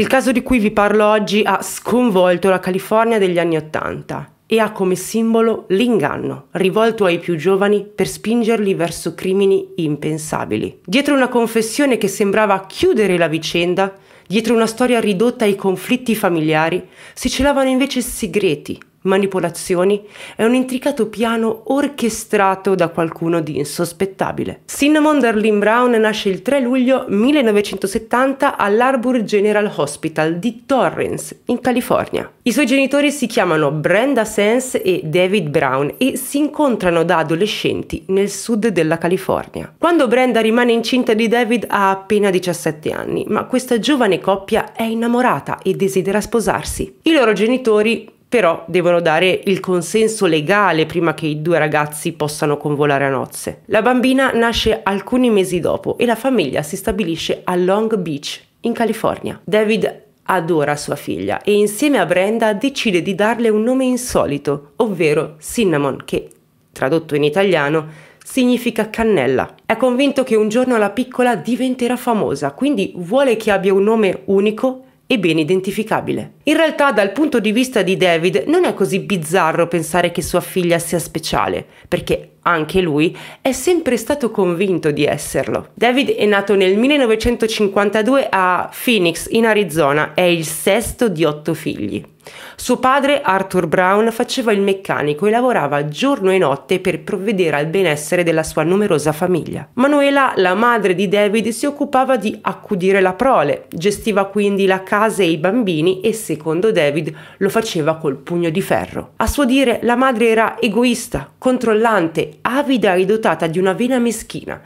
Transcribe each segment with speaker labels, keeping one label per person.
Speaker 1: Il caso di cui vi parlo oggi ha sconvolto la California degli anni Ottanta e ha come simbolo l'inganno, rivolto ai più giovani per spingerli verso crimini impensabili. Dietro una confessione che sembrava chiudere la vicenda, dietro una storia ridotta ai conflitti familiari, si celavano invece segreti, manipolazioni è un intricato piano orchestrato da qualcuno di insospettabile. Cinnamon Darlene Brown nasce il 3 luglio 1970 all'Arbour General Hospital di Torrance, in California. I suoi genitori si chiamano Brenda Sense e David Brown e si incontrano da adolescenti nel sud della California. Quando Brenda rimane incinta di David ha appena 17 anni, ma questa giovane coppia è innamorata e desidera sposarsi. I loro genitori però devono dare il consenso legale prima che i due ragazzi possano convolare a nozze. La bambina nasce alcuni mesi dopo e la famiglia si stabilisce a Long Beach, in California. David adora sua figlia e insieme a Brenda decide di darle un nome insolito, ovvero Cinnamon, che tradotto in italiano significa cannella. È convinto che un giorno la piccola diventerà famosa, quindi vuole che abbia un nome unico e ben identificabile. In realtà dal punto di vista di David non è così bizzarro pensare che sua figlia sia speciale, perché anche lui è sempre stato convinto di esserlo. David è nato nel 1952 a Phoenix, in Arizona, è il sesto di otto figli. Suo padre, Arthur Brown, faceva il meccanico e lavorava giorno e notte per provvedere al benessere della sua numerosa famiglia. Manuela, la madre di David, si occupava di accudire la prole, gestiva quindi la casa e i bambini e, secondo David, lo faceva col pugno di ferro. A suo dire, la madre era egoista, controllante, avida e dotata di una vena meschina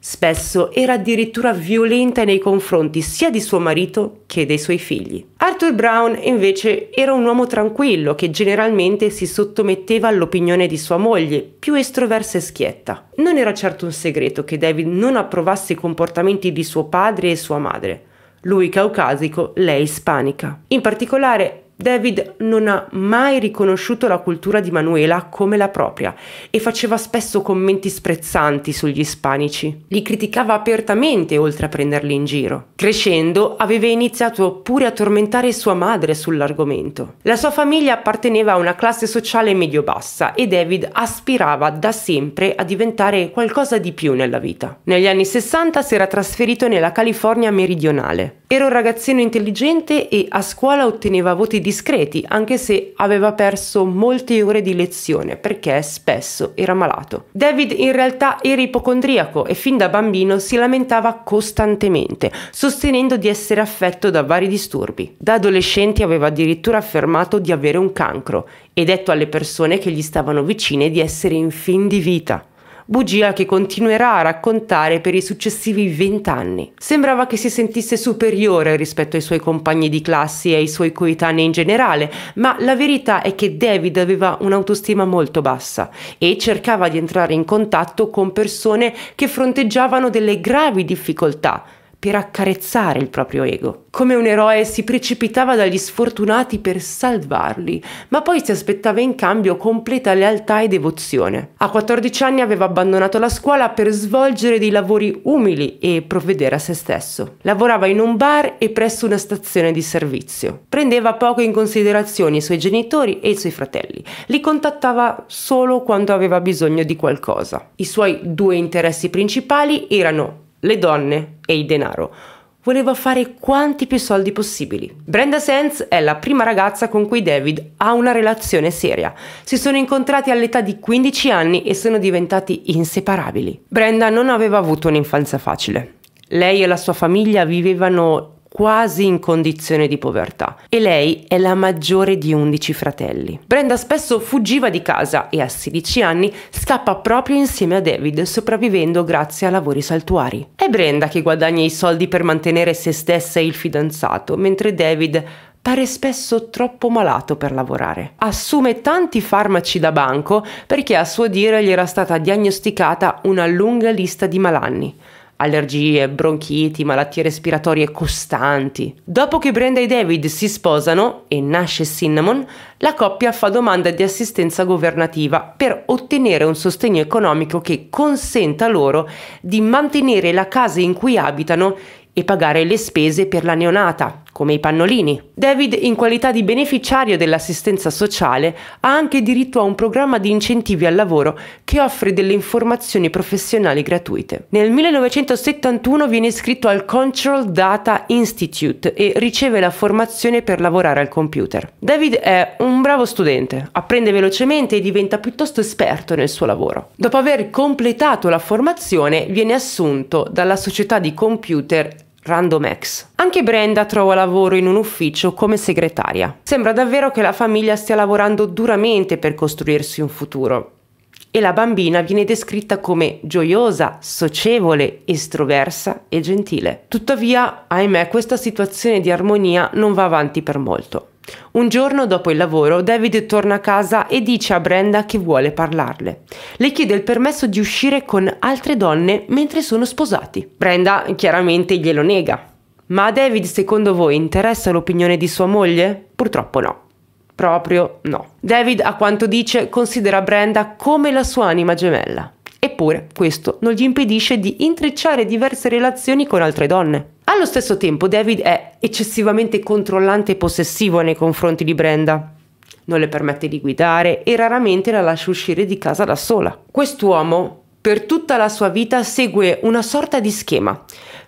Speaker 1: Spesso era addirittura violenta nei confronti sia di suo marito che dei suoi figli. Arthur Brown invece era un uomo tranquillo che generalmente si sottometteva all'opinione di sua moglie, più estroversa e schietta. Non era certo un segreto che David non approvasse i comportamenti di suo padre e sua madre. Lui caucasico, lei ispanica. In particolare David non ha mai riconosciuto la cultura di Manuela come la propria e faceva spesso commenti sprezzanti sugli ispanici. Li criticava apertamente oltre a prenderli in giro. Crescendo aveva iniziato pure a tormentare sua madre sull'argomento. La sua famiglia apparteneva a una classe sociale medio-bassa e David aspirava da sempre a diventare qualcosa di più nella vita. Negli anni 60 si era trasferito nella California meridionale. Era un ragazzino intelligente e a scuola otteneva voti di discreti, anche se aveva perso molte ore di lezione perché spesso era malato. David in realtà era ipocondriaco e fin da bambino si lamentava costantemente, sostenendo di essere affetto da vari disturbi. Da adolescente aveva addirittura affermato di avere un cancro e detto alle persone che gli stavano vicine di essere in fin di vita bugia che continuerà a raccontare per i successivi vent'anni. Sembrava che si sentisse superiore rispetto ai suoi compagni di classe e ai suoi coetanei in generale, ma la verità è che David aveva un'autostima molto bassa e cercava di entrare in contatto con persone che fronteggiavano delle gravi difficoltà per accarezzare il proprio ego. Come un eroe si precipitava dagli sfortunati per salvarli, ma poi si aspettava in cambio completa lealtà e devozione. A 14 anni aveva abbandonato la scuola per svolgere dei lavori umili e provvedere a se stesso. Lavorava in un bar e presso una stazione di servizio. Prendeva poco in considerazione i suoi genitori e i suoi fratelli. Li contattava solo quando aveva bisogno di qualcosa. I suoi due interessi principali erano le donne e il denaro. Voleva fare quanti più soldi possibili. Brenda Sands è la prima ragazza con cui David ha una relazione seria. Si sono incontrati all'età di 15 anni e sono diventati inseparabili. Brenda non aveva avuto un'infanzia facile. Lei e la sua famiglia vivevano quasi in condizione di povertà e lei è la maggiore di 11 fratelli. Brenda spesso fuggiva di casa e a 16 anni scappa proprio insieme a David sopravvivendo grazie a lavori saltuari. È Brenda che guadagna i soldi per mantenere se stessa e il fidanzato, mentre David pare spesso troppo malato per lavorare. Assume tanti farmaci da banco perché a suo dire gli era stata diagnosticata una lunga lista di malanni allergie, bronchiti, malattie respiratorie costanti. Dopo che Brenda e David si sposano e nasce Cinnamon, la coppia fa domanda di assistenza governativa per ottenere un sostegno economico che consenta loro di mantenere la casa in cui abitano e pagare le spese per la neonata, come i pannolini. David, in qualità di beneficiario dell'assistenza sociale, ha anche diritto a un programma di incentivi al lavoro che offre delle informazioni professionali gratuite. Nel 1971 viene iscritto al Control Data Institute e riceve la formazione per lavorare al computer. David è un bravo studente, apprende velocemente e diventa piuttosto esperto nel suo lavoro. Dopo aver completato la formazione, viene assunto dalla società di computer Random X. Anche Brenda trova lavoro in un ufficio come segretaria. Sembra davvero che la famiglia stia lavorando duramente per costruirsi un futuro. E la bambina viene descritta come gioiosa, socievole, estroversa e gentile. Tuttavia, ahimè, questa situazione di armonia non va avanti per molto. Un giorno dopo il lavoro, David torna a casa e dice a Brenda che vuole parlarle. Le chiede il permesso di uscire con altre donne mentre sono sposati. Brenda chiaramente glielo nega. Ma a David, secondo voi, interessa l'opinione di sua moglie? Purtroppo no. Proprio no. David, a quanto dice, considera Brenda come la sua anima gemella. Eppure questo non gli impedisce di intrecciare diverse relazioni con altre donne. Allo stesso tempo David è eccessivamente controllante e possessivo nei confronti di Brenda. Non le permette di guidare e raramente la lascia uscire di casa da sola. Quest'uomo per tutta la sua vita segue una sorta di schema.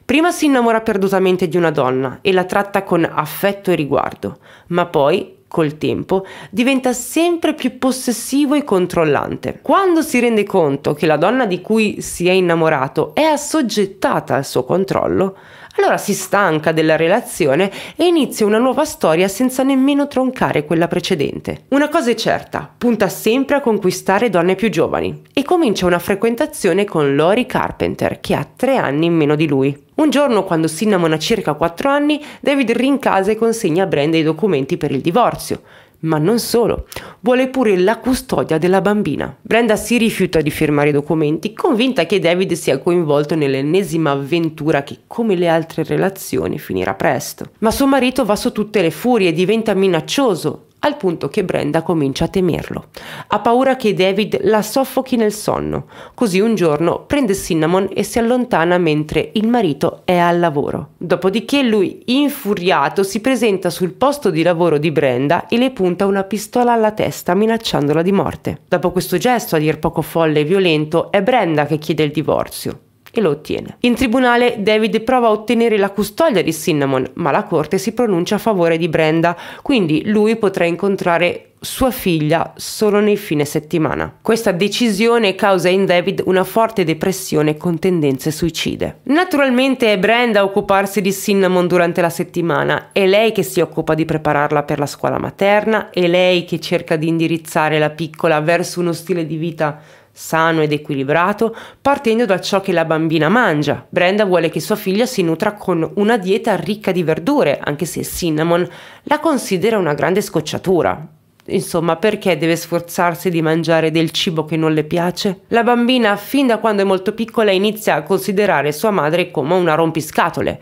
Speaker 1: Prima si innamora perdutamente di una donna e la tratta con affetto e riguardo, ma poi col tempo, diventa sempre più possessivo e controllante. Quando si rende conto che la donna di cui si è innamorato è assoggettata al suo controllo, allora si stanca della relazione e inizia una nuova storia senza nemmeno troncare quella precedente. Una cosa è certa, punta sempre a conquistare donne più giovani e comincia una frequentazione con Lori Carpenter, che ha tre anni in meno di lui. Un giorno, quando Cinnamon ha circa 4 anni, David rincasa e consegna a Brenda i documenti per il divorzio. Ma non solo, vuole pure la custodia della bambina. Brenda si rifiuta di firmare i documenti, convinta che David sia coinvolto nell'ennesima avventura che, come le altre relazioni, finirà presto. Ma suo marito va su tutte le furie e diventa minaccioso, al punto che Brenda comincia a temerlo. Ha paura che David la soffochi nel sonno, così un giorno prende Cinnamon e si allontana mentre il marito è al lavoro. Dopodiché lui, infuriato, si presenta sul posto di lavoro di Brenda e le punta una pistola alla testa minacciandola di morte. Dopo questo gesto a dir poco folle e violento è Brenda che chiede il divorzio e lo ottiene. In tribunale David prova a ottenere la custodia di Cinnamon, ma la corte si pronuncia a favore di Brenda, quindi lui potrà incontrare sua figlia solo nei fine settimana. Questa decisione causa in David una forte depressione con tendenze suicide. Naturalmente è Brenda a occuparsi di Cinnamon durante la settimana, è lei che si occupa di prepararla per la scuola materna, è lei che cerca di indirizzare la piccola verso uno stile di vita sano ed equilibrato, partendo da ciò che la bambina mangia. Brenda vuole che sua figlia si nutra con una dieta ricca di verdure, anche se Cinnamon la considera una grande scocciatura. Insomma, perché deve sforzarsi di mangiare del cibo che non le piace? La bambina, fin da quando è molto piccola, inizia a considerare sua madre come una rompiscatole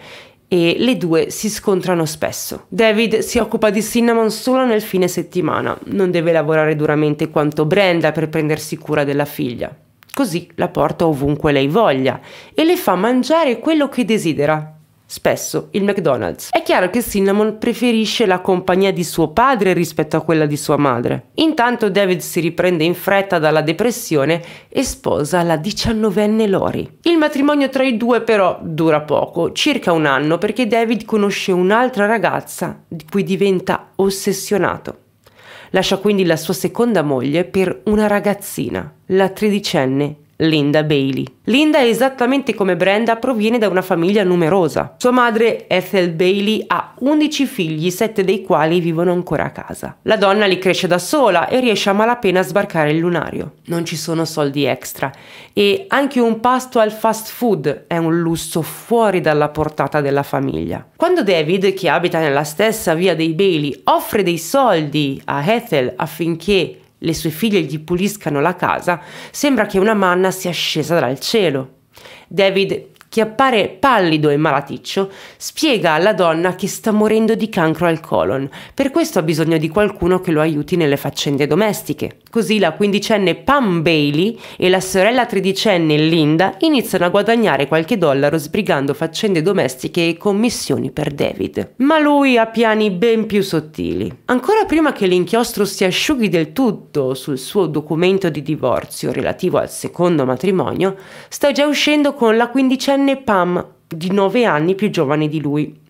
Speaker 1: e le due si scontrano spesso. David si occupa di Cinnamon solo nel fine settimana, non deve lavorare duramente quanto Brenda per prendersi cura della figlia. Così la porta ovunque lei voglia e le fa mangiare quello che desidera, spesso il McDonald's. È chiaro che Cinnamon preferisce la compagnia di suo padre rispetto a quella di sua madre. Intanto David si riprende in fretta dalla depressione e sposa la diciannovenne Lori. Il matrimonio tra i due però dura poco, circa un anno, perché David conosce un'altra ragazza di cui diventa ossessionato. Lascia quindi la sua seconda moglie per una ragazzina, la tredicenne Linda Bailey. Linda, esattamente come Brenda, proviene da una famiglia numerosa. Sua madre, Ethel Bailey, ha 11 figli, 7 dei quali vivono ancora a casa. La donna li cresce da sola e riesce a malapena a sbarcare il lunario. Non ci sono soldi extra e anche un pasto al fast food è un lusso fuori dalla portata della famiglia. Quando David, che abita nella stessa via dei Bailey, offre dei soldi a Ethel affinché le sue figlie gli puliscano la casa, sembra che una manna sia scesa dal cielo. David che appare pallido e malaticcio, spiega alla donna che sta morendo di cancro al colon. Per questo ha bisogno di qualcuno che lo aiuti nelle faccende domestiche. Così la quindicenne Pam Bailey e la sorella tredicenne Linda iniziano a guadagnare qualche dollaro sbrigando faccende domestiche e commissioni per David. Ma lui ha piani ben più sottili. Ancora prima che l'inchiostro si asciughi del tutto sul suo documento di divorzio relativo al secondo matrimonio, sta già uscendo con la quindicenne diciottenne Pam, di 9 anni più giovane di lui.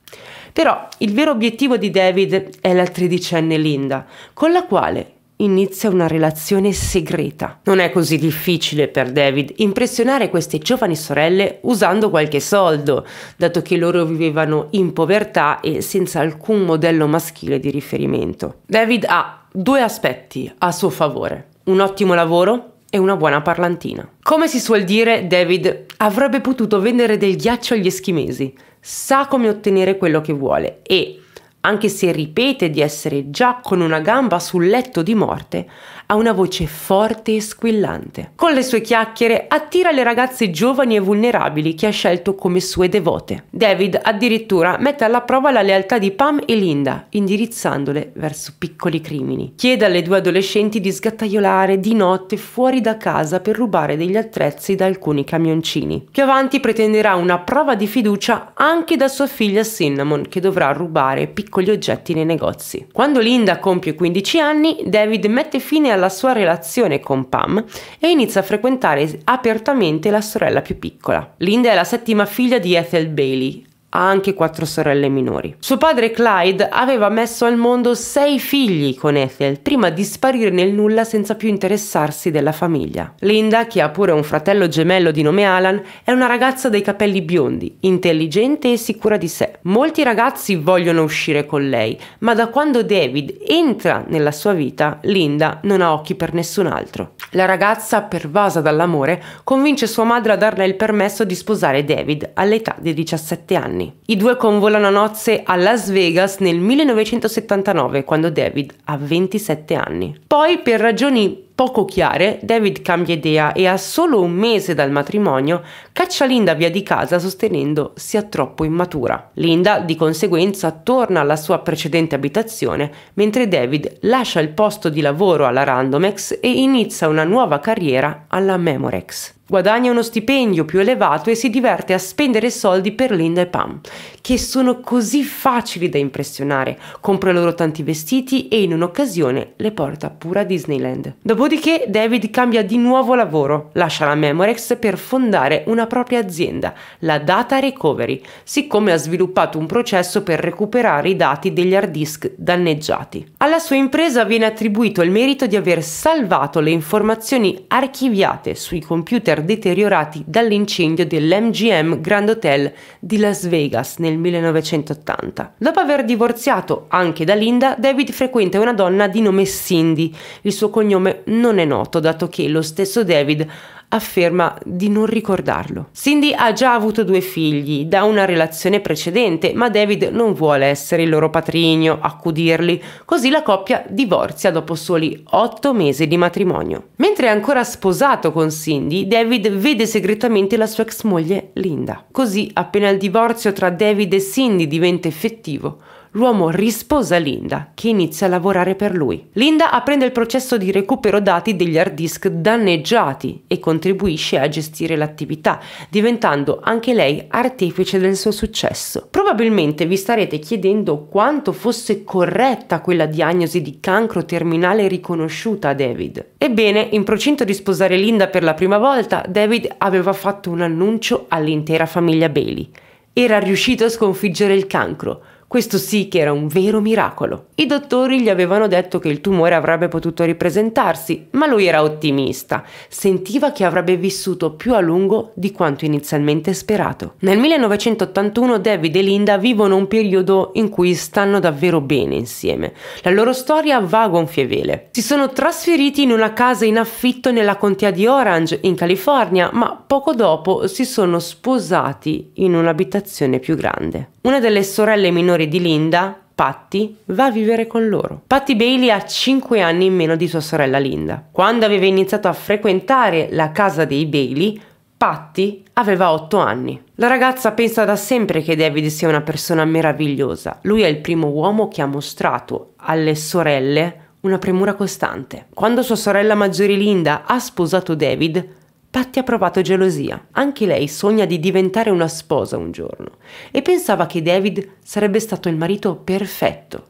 Speaker 1: Però il vero obiettivo di David è la tredicenne Linda, con la quale inizia una relazione segreta. Non è così difficile per David impressionare queste giovani sorelle usando qualche soldo, dato che loro vivevano in povertà e senza alcun modello maschile di riferimento. David ha due aspetti a suo favore. Un ottimo lavoro, e una buona parlantina. Come si suol dire, David avrebbe potuto vendere del ghiaccio agli eschimesi, sa come ottenere quello che vuole e, anche se ripete di essere già con una gamba sul letto di morte, ha una voce forte e squillante. Con le sue chiacchiere attira le ragazze giovani e vulnerabili che ha scelto come sue devote. David addirittura mette alla prova la lealtà di Pam e Linda, indirizzandole verso piccoli crimini. Chiede alle due adolescenti di sgattaiolare di notte fuori da casa per rubare degli attrezzi da alcuni camioncini. Più avanti pretenderà una prova di fiducia anche da sua figlia Cinnamon, che dovrà rubare piccoli oggetti nei negozi. Quando Linda compie 15 anni, David mette fine alla alla sua relazione con Pam e inizia a frequentare apertamente la sorella più piccola. Linda è la settima figlia di Ethel Bailey, ha anche quattro sorelle minori. Suo padre Clyde aveva messo al mondo sei figli con Ethel prima di sparire nel nulla senza più interessarsi della famiglia. Linda, che ha pure un fratello gemello di nome Alan, è una ragazza dai capelli biondi, intelligente e sicura di sé. Molti ragazzi vogliono uscire con lei, ma da quando David entra nella sua vita, Linda non ha occhi per nessun altro. La ragazza, pervasa dall'amore, convince sua madre a darle il permesso di sposare David all'età di 17 anni anni. I due convolano a nozze a Las Vegas nel 1979, quando David ha 27 anni. Poi, per ragioni poco chiare, David cambia idea e a solo un mese dal matrimonio caccia Linda via di casa sostenendo sia troppo immatura. Linda di conseguenza torna alla sua precedente abitazione mentre David lascia il posto di lavoro alla Randomex e inizia una nuova carriera alla Memorex. Guadagna uno stipendio più elevato e si diverte a spendere soldi per Linda e Pam, che sono così facili da impressionare. Compra loro tanti vestiti e in un'occasione le porta pure a Disneyland. Dopodiché David cambia di nuovo lavoro, lascia la Memorex per fondare una propria azienda, la Data Recovery, siccome ha sviluppato un processo per recuperare i dati degli hard disk danneggiati. Alla sua impresa viene attribuito il merito di aver salvato le informazioni archiviate sui computer bunker deteriorati dall'incendio dell'MGM Grand Hotel di Las Vegas nel 1980. Dopo aver divorziato anche da Linda, David frequenta una donna di nome Cindy. Il suo cognome non è noto, dato che lo stesso David afferma di non ricordarlo. Cindy ha già avuto due figli da una relazione precedente, ma David non vuole essere il loro patrigno, accudirli, così la coppia divorzia dopo soli otto mesi di matrimonio. Mentre è ancora sposato con Cindy, David vede segretamente la sua ex moglie Linda. Così, appena il divorzio tra David e Cindy diventa effettivo, l'uomo risposa Linda, che inizia a lavorare per lui. Linda apprende il processo di recupero dati degli hard disk danneggiati e contribuisce a gestire l'attività, diventando anche lei artefice del suo successo. Probabilmente vi starete chiedendo quanto fosse corretta quella diagnosi di cancro terminale riconosciuta a David. Ebbene, in procinto di sposare Linda per la prima volta, David aveva fatto un annuncio all'intera famiglia Bailey. Era riuscito a sconfiggere il cancro, questo sì che era un vero miracolo. I dottori gli avevano detto che il tumore avrebbe potuto ripresentarsi, ma lui era ottimista. Sentiva che avrebbe vissuto più a lungo di quanto inizialmente sperato. Nel 1981 David e Linda vivono un periodo in cui stanno davvero bene insieme. La loro storia va a gonfie vele. Si sono trasferiti in una casa in affitto nella contea di Orange, in California, ma poco dopo si sono sposati in un'abitazione più grande. Una delle sorelle minori genitori di Linda, Patty va a vivere con loro. Patty Bailey ha 5 anni in meno di sua sorella Linda. Quando aveva iniziato a frequentare la casa dei Bailey, Patty aveva 8 anni. La ragazza pensa da sempre che David sia una persona meravigliosa. Lui è il primo uomo che ha mostrato alle sorelle una premura costante. Quando sua sorella maggiore Linda ha sposato David, Patti ha provato gelosia. Anche lei sogna di diventare una sposa un giorno e pensava che David sarebbe stato il marito perfetto.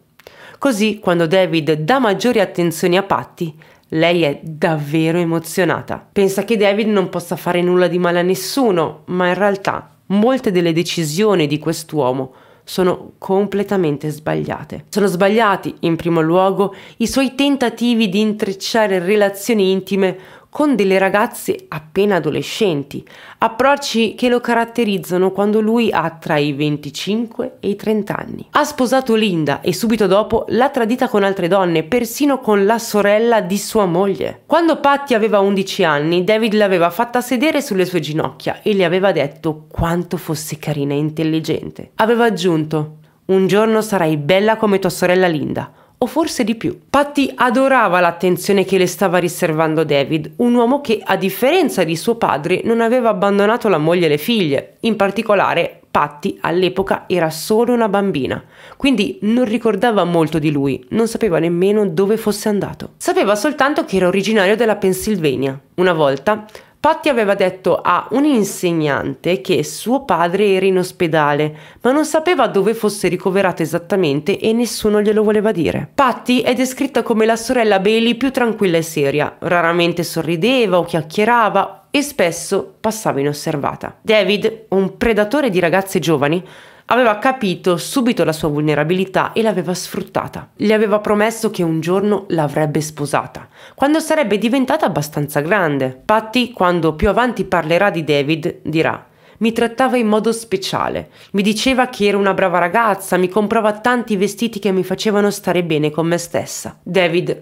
Speaker 1: Così, quando David dà maggiori attenzioni a Patti, lei è davvero emozionata. Pensa che David non possa fare nulla di male a nessuno, ma in realtà molte delle decisioni di quest'uomo sono completamente sbagliate. Sono sbagliati, in primo luogo, i suoi tentativi di intrecciare relazioni intime con delle ragazze appena adolescenti, approcci che lo caratterizzano quando lui ha tra i 25 e i 30 anni. Ha sposato Linda e subito dopo l'ha tradita con altre donne, persino con la sorella di sua moglie. Quando Patty aveva 11 anni, David l'aveva fatta sedere sulle sue ginocchia e le aveva detto quanto fosse carina e intelligente. Aveva aggiunto: Un giorno sarai bella come tua sorella Linda o forse di più. Patty adorava l'attenzione che le stava riservando David, un uomo che, a differenza di suo padre, non aveva abbandonato la moglie e le figlie. In particolare, Patty all'epoca era solo una bambina, quindi non ricordava molto di lui, non sapeva nemmeno dove fosse andato. Sapeva soltanto che era originario della Pennsylvania. Una volta Patti aveva detto a un insegnante che suo padre era in ospedale, ma non sapeva dove fosse ricoverato esattamente e nessuno glielo voleva dire. Patti è descritta come la sorella Bailey più tranquilla e seria, raramente sorrideva o chiacchierava e spesso passava inosservata. David, un predatore di ragazze giovani, aveva capito subito la sua vulnerabilità e l'aveva sfruttata. Le aveva promesso che un giorno l'avrebbe sposata, quando sarebbe diventata abbastanza grande. Patty, quando più avanti parlerà di David, dirà mi trattava in modo speciale, mi diceva che era una brava ragazza, mi comprava tanti vestiti che mi facevano stare bene con me stessa. David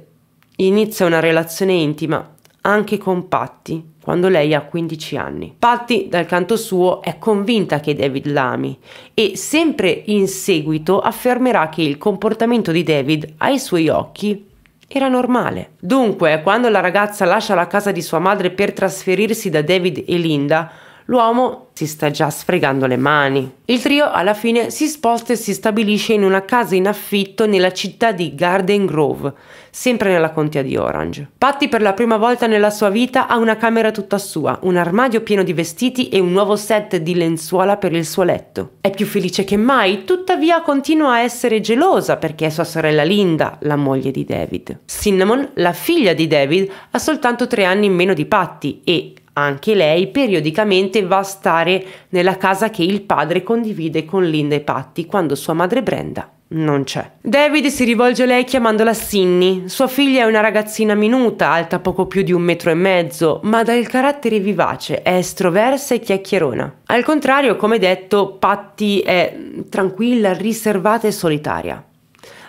Speaker 1: inizia una relazione intima anche con Patty quando lei ha 15 anni. Patty, dal canto suo, è convinta che David l'ami e sempre in seguito affermerà che il comportamento di David ai suoi occhi era normale. Dunque, quando la ragazza lascia la casa di sua madre per trasferirsi da David e Linda, L'uomo si sta già sfregando le mani. Il trio alla fine si sposta e si stabilisce in una casa in affitto nella città di Garden Grove, sempre nella contea di Orange. Patty per la prima volta nella sua vita ha una camera tutta sua, un armadio pieno di vestiti e un nuovo set di lenzuola per il suo letto. È più felice che mai, tuttavia continua a essere gelosa perché è sua sorella Linda, la moglie di David. Cinnamon, la figlia di David, ha soltanto tre anni in meno di Patty e, anche lei periodicamente va a stare nella casa che il padre condivide con Linda e Patti quando sua madre Brenda non c'è. David si rivolge a lei chiamandola Sinny. Sua figlia è una ragazzina minuta, alta poco più di un metro e mezzo, ma dal carattere vivace, è estroversa e chiacchierona. Al contrario, come detto, Patty è mm, tranquilla, riservata e solitaria.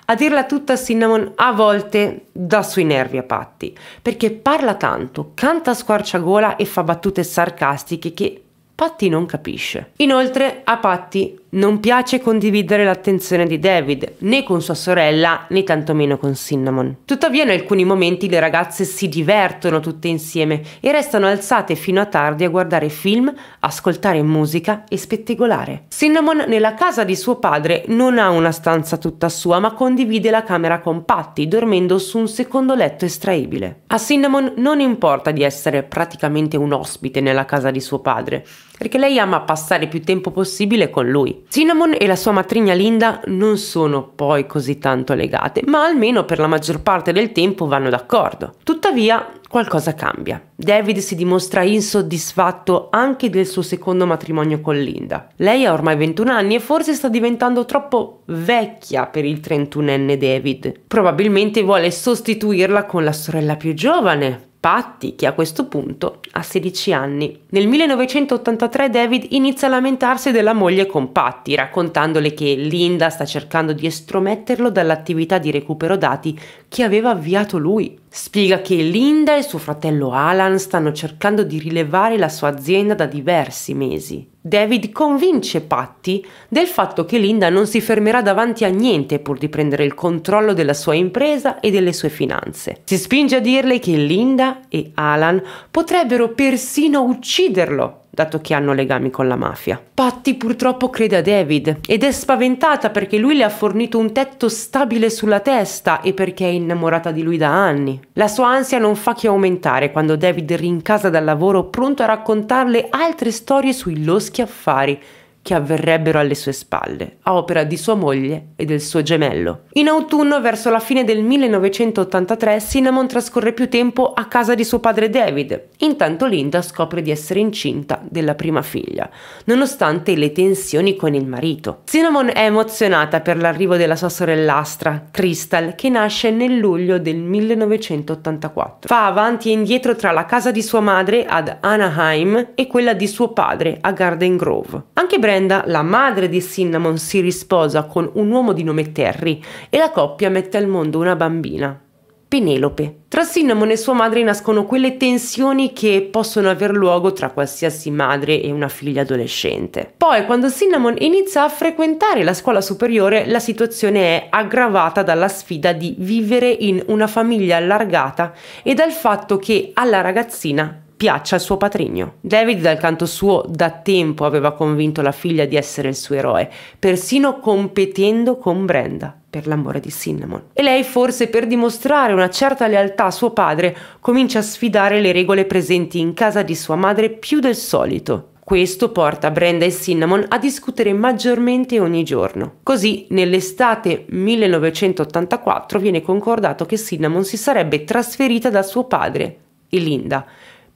Speaker 1: A dirla tutta Cinnamon a volte dà sui nervi a Patti, perché parla tanto, canta a squarciagola e fa battute sarcastiche che Patti non capisce. Inoltre a Patti non piace condividere l'attenzione di David, né con sua sorella, né tantomeno con Cinnamon. Tuttavia in alcuni momenti le ragazze si divertono tutte insieme e restano alzate fino a tardi a guardare film, ascoltare musica e spettegolare. Cinnamon nella casa di suo padre non ha una stanza tutta sua, ma condivide la camera con Patty, dormendo su un secondo letto estraibile. A Cinnamon non importa di essere praticamente un ospite nella casa di suo padre, perché lei ama passare più tempo possibile con lui. Cinnamon e la sua matrigna Linda non sono poi così tanto legate, ma almeno per la maggior parte del tempo vanno d'accordo. Tuttavia, qualcosa cambia. David si dimostra insoddisfatto anche del suo secondo matrimonio con Linda. Lei ha ormai 21 anni e forse sta diventando troppo vecchia per il 31enne David. Probabilmente vuole sostituirla con la sorella più giovane, Patti, che a questo punto ha 16 anni. Nel 1983 David inizia a lamentarsi della moglie con Patti, raccontandole che Linda sta cercando di estrometterlo dall'attività di recupero dati che aveva avviato lui. Spiega che Linda e suo fratello Alan stanno cercando di rilevare la sua azienda da diversi mesi. David convince Patty del fatto che Linda non si fermerà davanti a niente pur di prendere il controllo della sua impresa e delle sue finanze. Si spinge a dirle che Linda e Alan potrebbero persino ucciderlo dato che hanno legami con la mafia. Patty purtroppo crede a David ed è spaventata perché lui le ha fornito un tetto stabile sulla testa e perché è innamorata di lui da anni. La sua ansia non fa che aumentare quando David rincasa dal lavoro pronto a raccontarle altre storie sui loschi affari che avverrebbero alle sue spalle, a opera di sua moglie e del suo gemello. In autunno, verso la fine del 1983, Cinnamon trascorre più tempo a casa di suo padre David. Intanto Linda scopre di essere incinta della prima figlia, nonostante le tensioni con il marito. Cinnamon è emozionata per l'arrivo della sua sorellastra, Crystal, che nasce nel luglio del 1984. Fa avanti e indietro tra la casa di sua madre ad Anaheim e quella di suo padre a Garden Grove. Anche Brandon vicenda, la madre di Cinnamon si risposa con un uomo di nome Terry e la coppia mette al mondo una bambina, Penelope. Tra Cinnamon e sua madre nascono quelle tensioni che possono aver luogo tra qualsiasi madre e una figlia adolescente. Poi, quando Cinnamon inizia a frequentare la scuola superiore, la situazione è aggravata dalla sfida di vivere in una famiglia allargata e dal fatto che alla ragazzina piaccia al suo patrigno. David dal canto suo da tempo aveva convinto la figlia di essere il suo eroe, persino competendo con Brenda per l'amore di Cinnamon. E lei forse per dimostrare una certa lealtà a suo padre comincia a sfidare le regole presenti in casa di sua madre più del solito. Questo porta Brenda e Cinnamon a discutere maggiormente ogni giorno. Così nell'estate 1984 viene concordato che Cinnamon si sarebbe trasferita da suo padre, e Linda,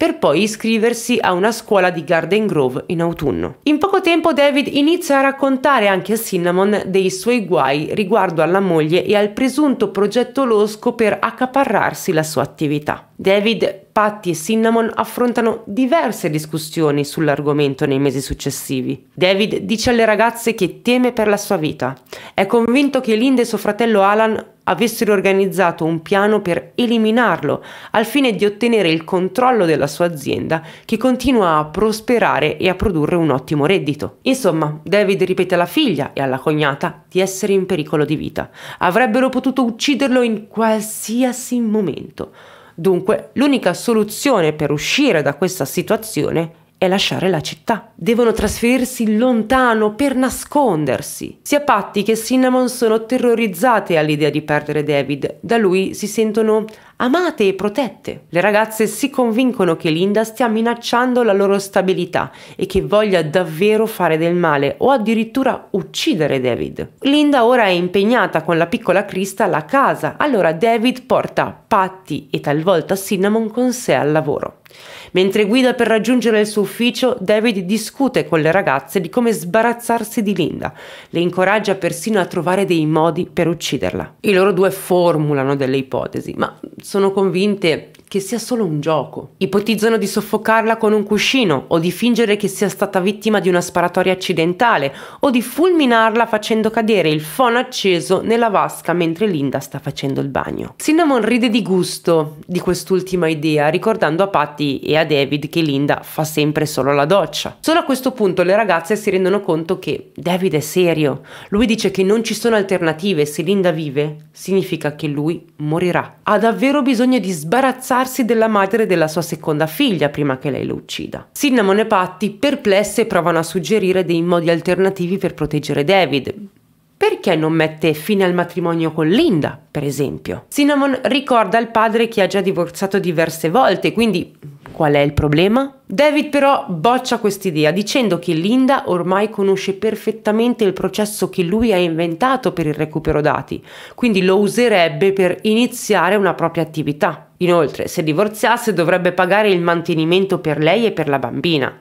Speaker 1: per poi iscriversi a una scuola di Garden Grove in autunno. In poco tempo David inizia a raccontare anche a Cinnamon dei suoi guai riguardo alla moglie e al presunto progetto losco per accaparrarsi la sua attività. David Patti e Cinnamon affrontano diverse discussioni sull'argomento nei mesi successivi. David dice alle ragazze che teme per la sua vita. È convinto che Linda e suo fratello Alan avessero organizzato un piano per eliminarlo al fine di ottenere il controllo della sua azienda che continua a prosperare e a produrre un ottimo reddito. Insomma, David ripete alla figlia e alla cognata di essere in pericolo di vita. Avrebbero potuto ucciderlo in qualsiasi momento. Dunque, l'unica soluzione per uscire da questa situazione è lasciare la città. Devono trasferirsi lontano per nascondersi. Sia Patty che Cinnamon sono terrorizzate all'idea di perdere David. Da lui si sentono amate e protette. Le ragazze si convincono che Linda stia minacciando la loro stabilità e che voglia davvero fare del male o addirittura uccidere David. Linda ora è impegnata con la piccola Crystal alla casa, allora David porta Patty e talvolta Cinnamon con sé al lavoro. Mentre guida per raggiungere il suo ufficio, David discute con le ragazze di come sbarazzarsi di Linda, le incoraggia persino a trovare dei modi per ucciderla. I loro due formulano delle ipotesi, ma sono convinte che sia solo un gioco. Ipotizzano di soffocarla con un cuscino o di fingere che sia stata vittima di una sparatoria accidentale o di fulminarla facendo cadere il fono acceso nella vasca mentre Linda sta facendo il bagno. Cinnamon ride di gusto di quest'ultima idea, ricordando a Patty e a David che Linda fa sempre solo la doccia. Solo a questo punto le ragazze si rendono conto che David è serio. Lui dice che non ci sono alternative, se Linda vive significa che lui morirà. Ha davvero bisogno di sbarazzare liberarsi della madre della sua seconda figlia prima che lei lo uccida. Cinnamon e Patty, perplesse, provano a suggerire dei modi alternativi per proteggere David, perché non mette fine al matrimonio con Linda, per esempio? Cinnamon ricorda al padre che ha già divorziato diverse volte, quindi qual è il problema? David però boccia quest'idea dicendo che Linda ormai conosce perfettamente il processo che lui ha inventato per il recupero dati, quindi lo userebbe per iniziare una propria attività. Inoltre, se divorziasse dovrebbe pagare il mantenimento per lei e per la bambina.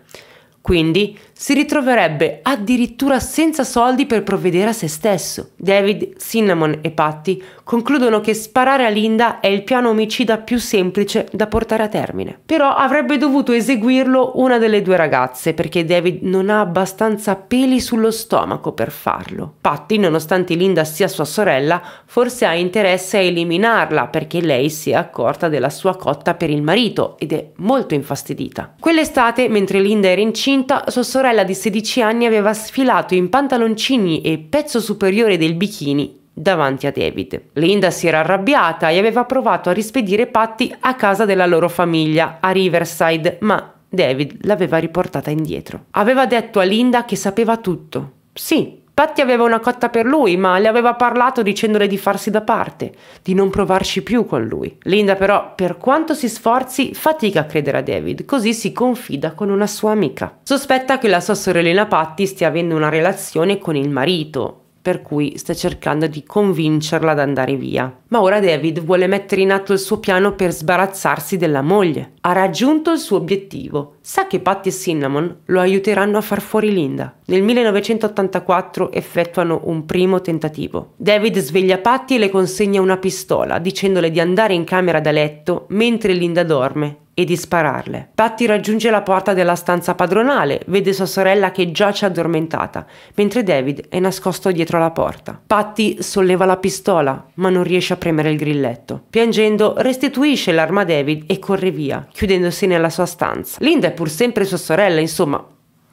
Speaker 1: Quindi si ritroverebbe addirittura senza soldi per provvedere a se stesso. David, Cinnamon e Patty concludono che sparare a Linda è il piano omicida più semplice da portare a termine. Però avrebbe dovuto eseguirlo una delle due ragazze perché David non ha abbastanza peli sullo stomaco per farlo. Patty, nonostante Linda sia sua sorella, forse ha interesse a eliminarla perché lei si è accorta della sua cotta per il marito ed è molto infastidita. Quell'estate, mentre Linda era incinta, sua sorella sorella di 16 anni aveva sfilato in pantaloncini e pezzo superiore del bikini davanti a David. Linda si era arrabbiata e aveva provato a rispedire Patty a casa della loro famiglia, a Riverside, ma David l'aveva riportata indietro. Aveva detto a Linda che sapeva tutto. Sì, Patti aveva una cotta per lui, ma le aveva parlato dicendole di farsi da parte, di non provarci più con lui. Linda però, per quanto si sforzi, fatica a credere a David, così si confida con una sua amica. Sospetta che la sua sorellina Patti stia avendo una relazione con il marito, per cui sta cercando di convincerla ad andare via. Ma ora David vuole mettere in atto il suo piano per sbarazzarsi della moglie. Ha raggiunto il suo obiettivo. Sa che Patty e Cinnamon lo aiuteranno a far fuori Linda. Nel 1984 effettuano un primo tentativo. David sveglia Patty e le consegna una pistola, dicendole di andare in camera da letto mentre Linda dorme e di spararle. Patty raggiunge la porta della stanza padronale, vede sua sorella che giace addormentata, mentre David è nascosto dietro la porta. Patty solleva la pistola, ma non riesce a premere il grilletto. Piangendo, restituisce l'arma a David e corre via, chiudendosi nella sua stanza. Linda è pur sempre sua sorella, insomma,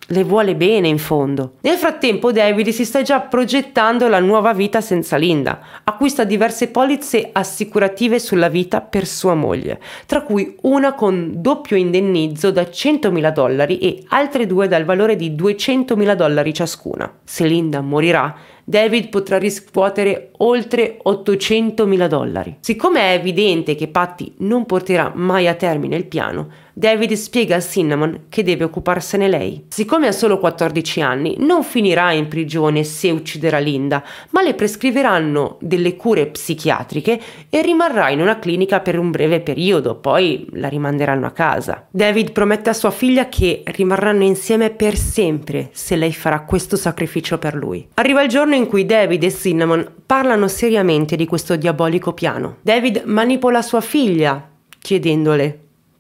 Speaker 1: le vuole bene in fondo. Nel frattempo David si sta già progettando la nuova vita senza Linda, acquista diverse polizze assicurative sulla vita per sua moglie, tra cui una con doppio indennizzo da 100.000 dollari e altre due dal valore di 200.000 dollari ciascuna. Se Linda morirà, David potrà riscuotere oltre 800 mila dollari. Siccome è evidente che Patty non porterà mai a termine il piano, David spiega a Cinnamon che deve occuparsene lei. Siccome ha solo 14 anni, non finirà in prigione se ucciderà Linda, ma le prescriveranno delle cure psichiatriche e rimarrà in una clinica per un breve periodo, poi la rimanderanno a casa. David promette a sua figlia che rimarranno insieme per sempre se lei farà questo sacrificio per lui. Arriva il giorno in cui David e Cinnamon parlano seriamente di questo diabolico piano. David manipola sua figlia chiedendole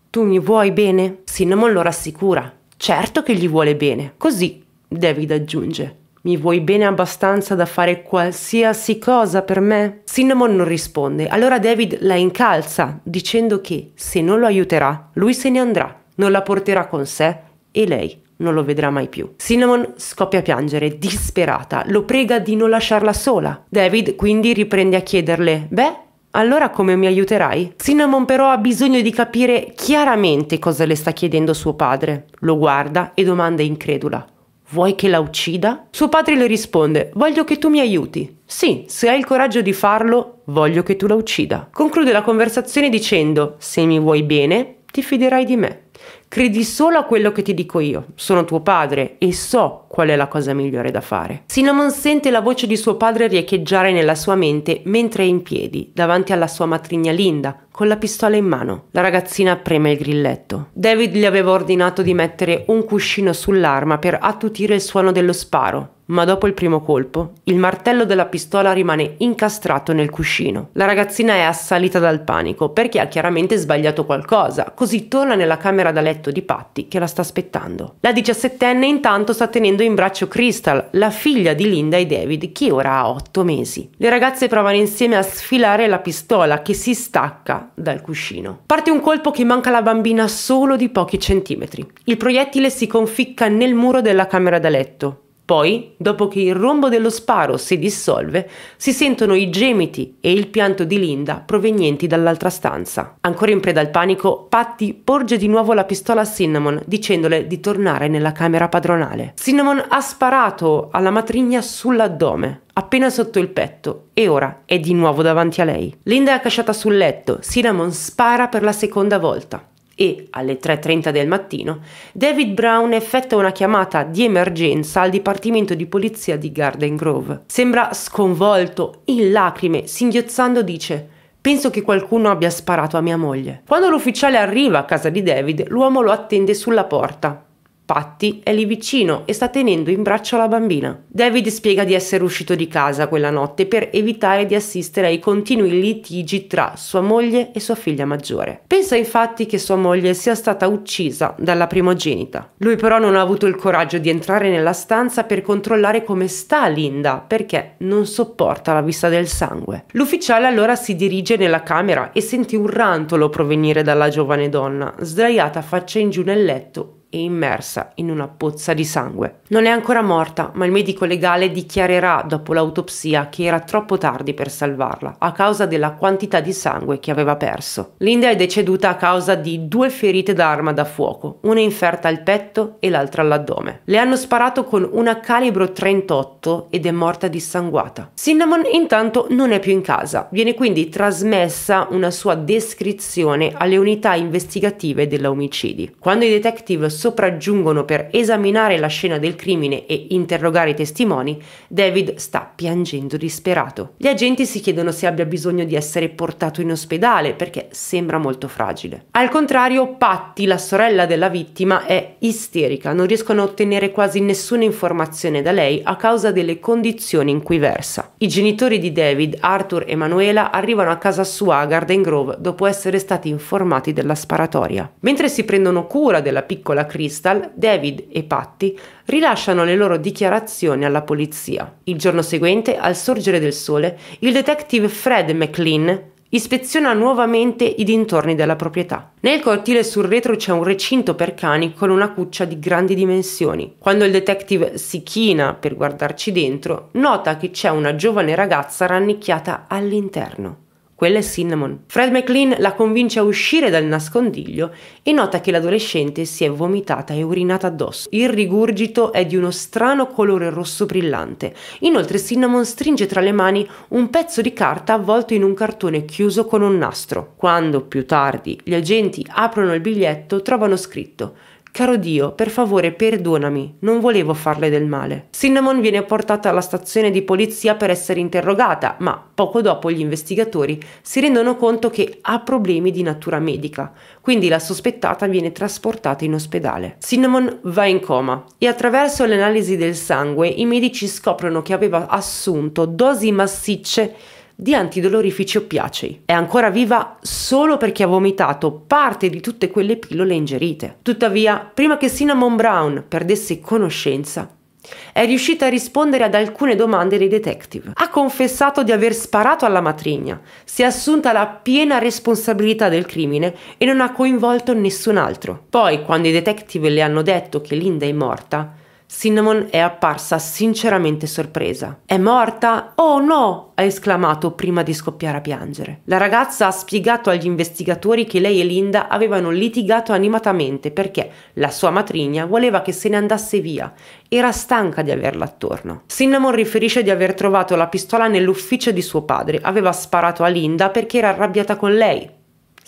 Speaker 1: Tu mi vuoi bene? Cinnamon lo rassicura. Certo che gli vuole bene. Così David aggiunge mi vuoi bene abbastanza da fare qualsiasi cosa per me? Cinnamon non risponde, allora David la incalza dicendo che se non lo aiuterà, lui se ne andrà, non la porterà con sé e lei non lo vedrà mai più. Cinnamon scoppia a piangere, disperata, lo prega di non lasciarla sola. David quindi riprende a chiederle, beh, allora come mi aiuterai? Cinnamon però ha bisogno di capire chiaramente cosa le sta chiedendo suo padre. Lo guarda e domanda incredula. Vuoi che la uccida? Suo padre le risponde, voglio che tu mi aiuti. Sì, se hai il coraggio di farlo, voglio che tu la uccida. Conclude la conversazione dicendo, se mi vuoi bene, ti fiderai di me. Credi solo a quello che ti dico io. Sono tuo padre e so qual è la cosa migliore da fare. Cinnamon sente la voce di suo padre riecheggiare nella sua mente mentre è in piedi, davanti alla sua matrigna Linda, con la pistola in mano. La ragazzina preme il grilletto. David gli aveva ordinato di mettere un cuscino sull'arma per attutire il suono dello sparo, ma dopo il primo colpo il martello della pistola rimane incastrato nel cuscino. La ragazzina è assalita dal panico perché ha chiaramente sbagliato qualcosa, così torna nella camera da letto di Patty che la sta aspettando. La diciassettenne intanto sta tenendo in braccio Crystal, la figlia di Linda e David, che ora ha 8 mesi. Le ragazze provano insieme a sfilare la pistola che si stacca dal cuscino. Parte un colpo che manca la bambina solo di pochi centimetri. Il proiettile si conficca nel muro della camera da letto. Poi, dopo che il rombo dello sparo si dissolve, si sentono i gemiti e il pianto di Linda provenienti dall'altra stanza. Ancora in preda al panico, Patty porge di nuovo la pistola a Cinnamon dicendole di tornare nella camera padronale. Cinnamon ha sparato alla matrigna sull'addome, appena sotto il petto, e ora è di nuovo davanti a lei. Linda è accasciata sul letto, Cinnamon spara per la seconda volta e alle 3.30 del mattino David Brown effettua una chiamata di emergenza al Dipartimento di Polizia di Garden Grove. Sembra sconvolto, in lacrime, singhiozzando dice Penso che qualcuno abbia sparato a mia moglie. Quando l'ufficiale arriva a casa di David, l'uomo lo attende sulla porta, Patty è lì vicino e sta tenendo in braccio la bambina. David spiega di essere uscito di casa quella notte per evitare di assistere ai continui litigi tra sua moglie e sua figlia maggiore. Pensa infatti che sua moglie sia stata uccisa dalla primogenita. Lui però non ha avuto il coraggio di entrare nella stanza per controllare come sta Linda perché non sopporta la vista del sangue. L'ufficiale allora si dirige nella camera e sente un rantolo provenire dalla giovane donna, sdraiata faccia in giù nel letto e immersa in una pozza di sangue. Non è ancora morta, ma il medico legale dichiarerà dopo l'autopsia che era troppo tardi per salvarla, a causa della quantità di sangue che aveva perso. Linda è deceduta a causa di due ferite da arma da fuoco, una inferta al petto e l'altra all'addome. Le hanno sparato con una calibro 38 ed è morta dissanguata. Cinnamon intanto non è più in casa, viene quindi trasmessa una sua descrizione alle unità investigative dell'omicidi. Quando i detective sopraggiungono per esaminare la scena del crimine e interrogare i testimoni, David sta piangendo disperato. Gli agenti si chiedono se abbia bisogno di essere portato in ospedale perché sembra molto fragile. Al contrario, Patty, la sorella della vittima, è isterica, non riescono a ottenere quasi nessuna informazione da lei a causa delle condizioni in cui versa. I genitori di David, Arthur e Manuela, arrivano a casa sua a Garden Grove dopo essere stati informati della sparatoria. Mentre si prendono cura della piccola Crystal, David e Patty rilasciano le loro dichiarazioni alla polizia. Il giorno seguente, al sorgere del sole, il detective Fred McLean ispeziona nuovamente i dintorni della proprietà. Nel cortile sul retro c'è un recinto per cani con una cuccia di grandi dimensioni. Quando il detective si china per guardarci dentro, nota che c'è una giovane ragazza rannicchiata all'interno quella è Cinnamon. Fred McLean la convince a uscire dal nascondiglio e nota che l'adolescente si è vomitata e urinata addosso. Il rigurgito è di uno strano colore rosso brillante. Inoltre Cinnamon stringe tra le mani un pezzo di carta avvolto in un cartone chiuso con un nastro. Quando più tardi gli agenti aprono il biglietto trovano scritto Caro Dio, per favore perdonami, non volevo farle del male. Cinnamon viene portata alla stazione di polizia per essere interrogata, ma poco dopo gli investigatori si rendono conto che ha problemi di natura medica, quindi la sospettata viene trasportata in ospedale. Cinnamon va in coma e attraverso l'analisi del sangue i medici scoprono che aveva assunto dosi massicce di antidolorifici oppiacei. È ancora viva solo perché ha vomitato parte di tutte quelle pillole ingerite. Tuttavia, prima che Cinnamon Brown perdesse conoscenza, è riuscita a rispondere ad alcune domande dei detective. Ha confessato di aver sparato alla matrigna, si è assunta la piena responsabilità del crimine e non ha coinvolto nessun altro. Poi, quando i detective le hanno detto che Linda è morta, Cinnamon è apparsa sinceramente sorpresa. È morta? Oh no! ha esclamato prima di scoppiare a piangere. La ragazza ha spiegato agli investigatori che lei e Linda avevano litigato animatamente perché la sua matrigna voleva che se ne andasse via. Era stanca di averla attorno. Cinnamon riferisce di aver trovato la pistola nell'ufficio di suo padre. Aveva sparato a Linda perché era arrabbiata con lei,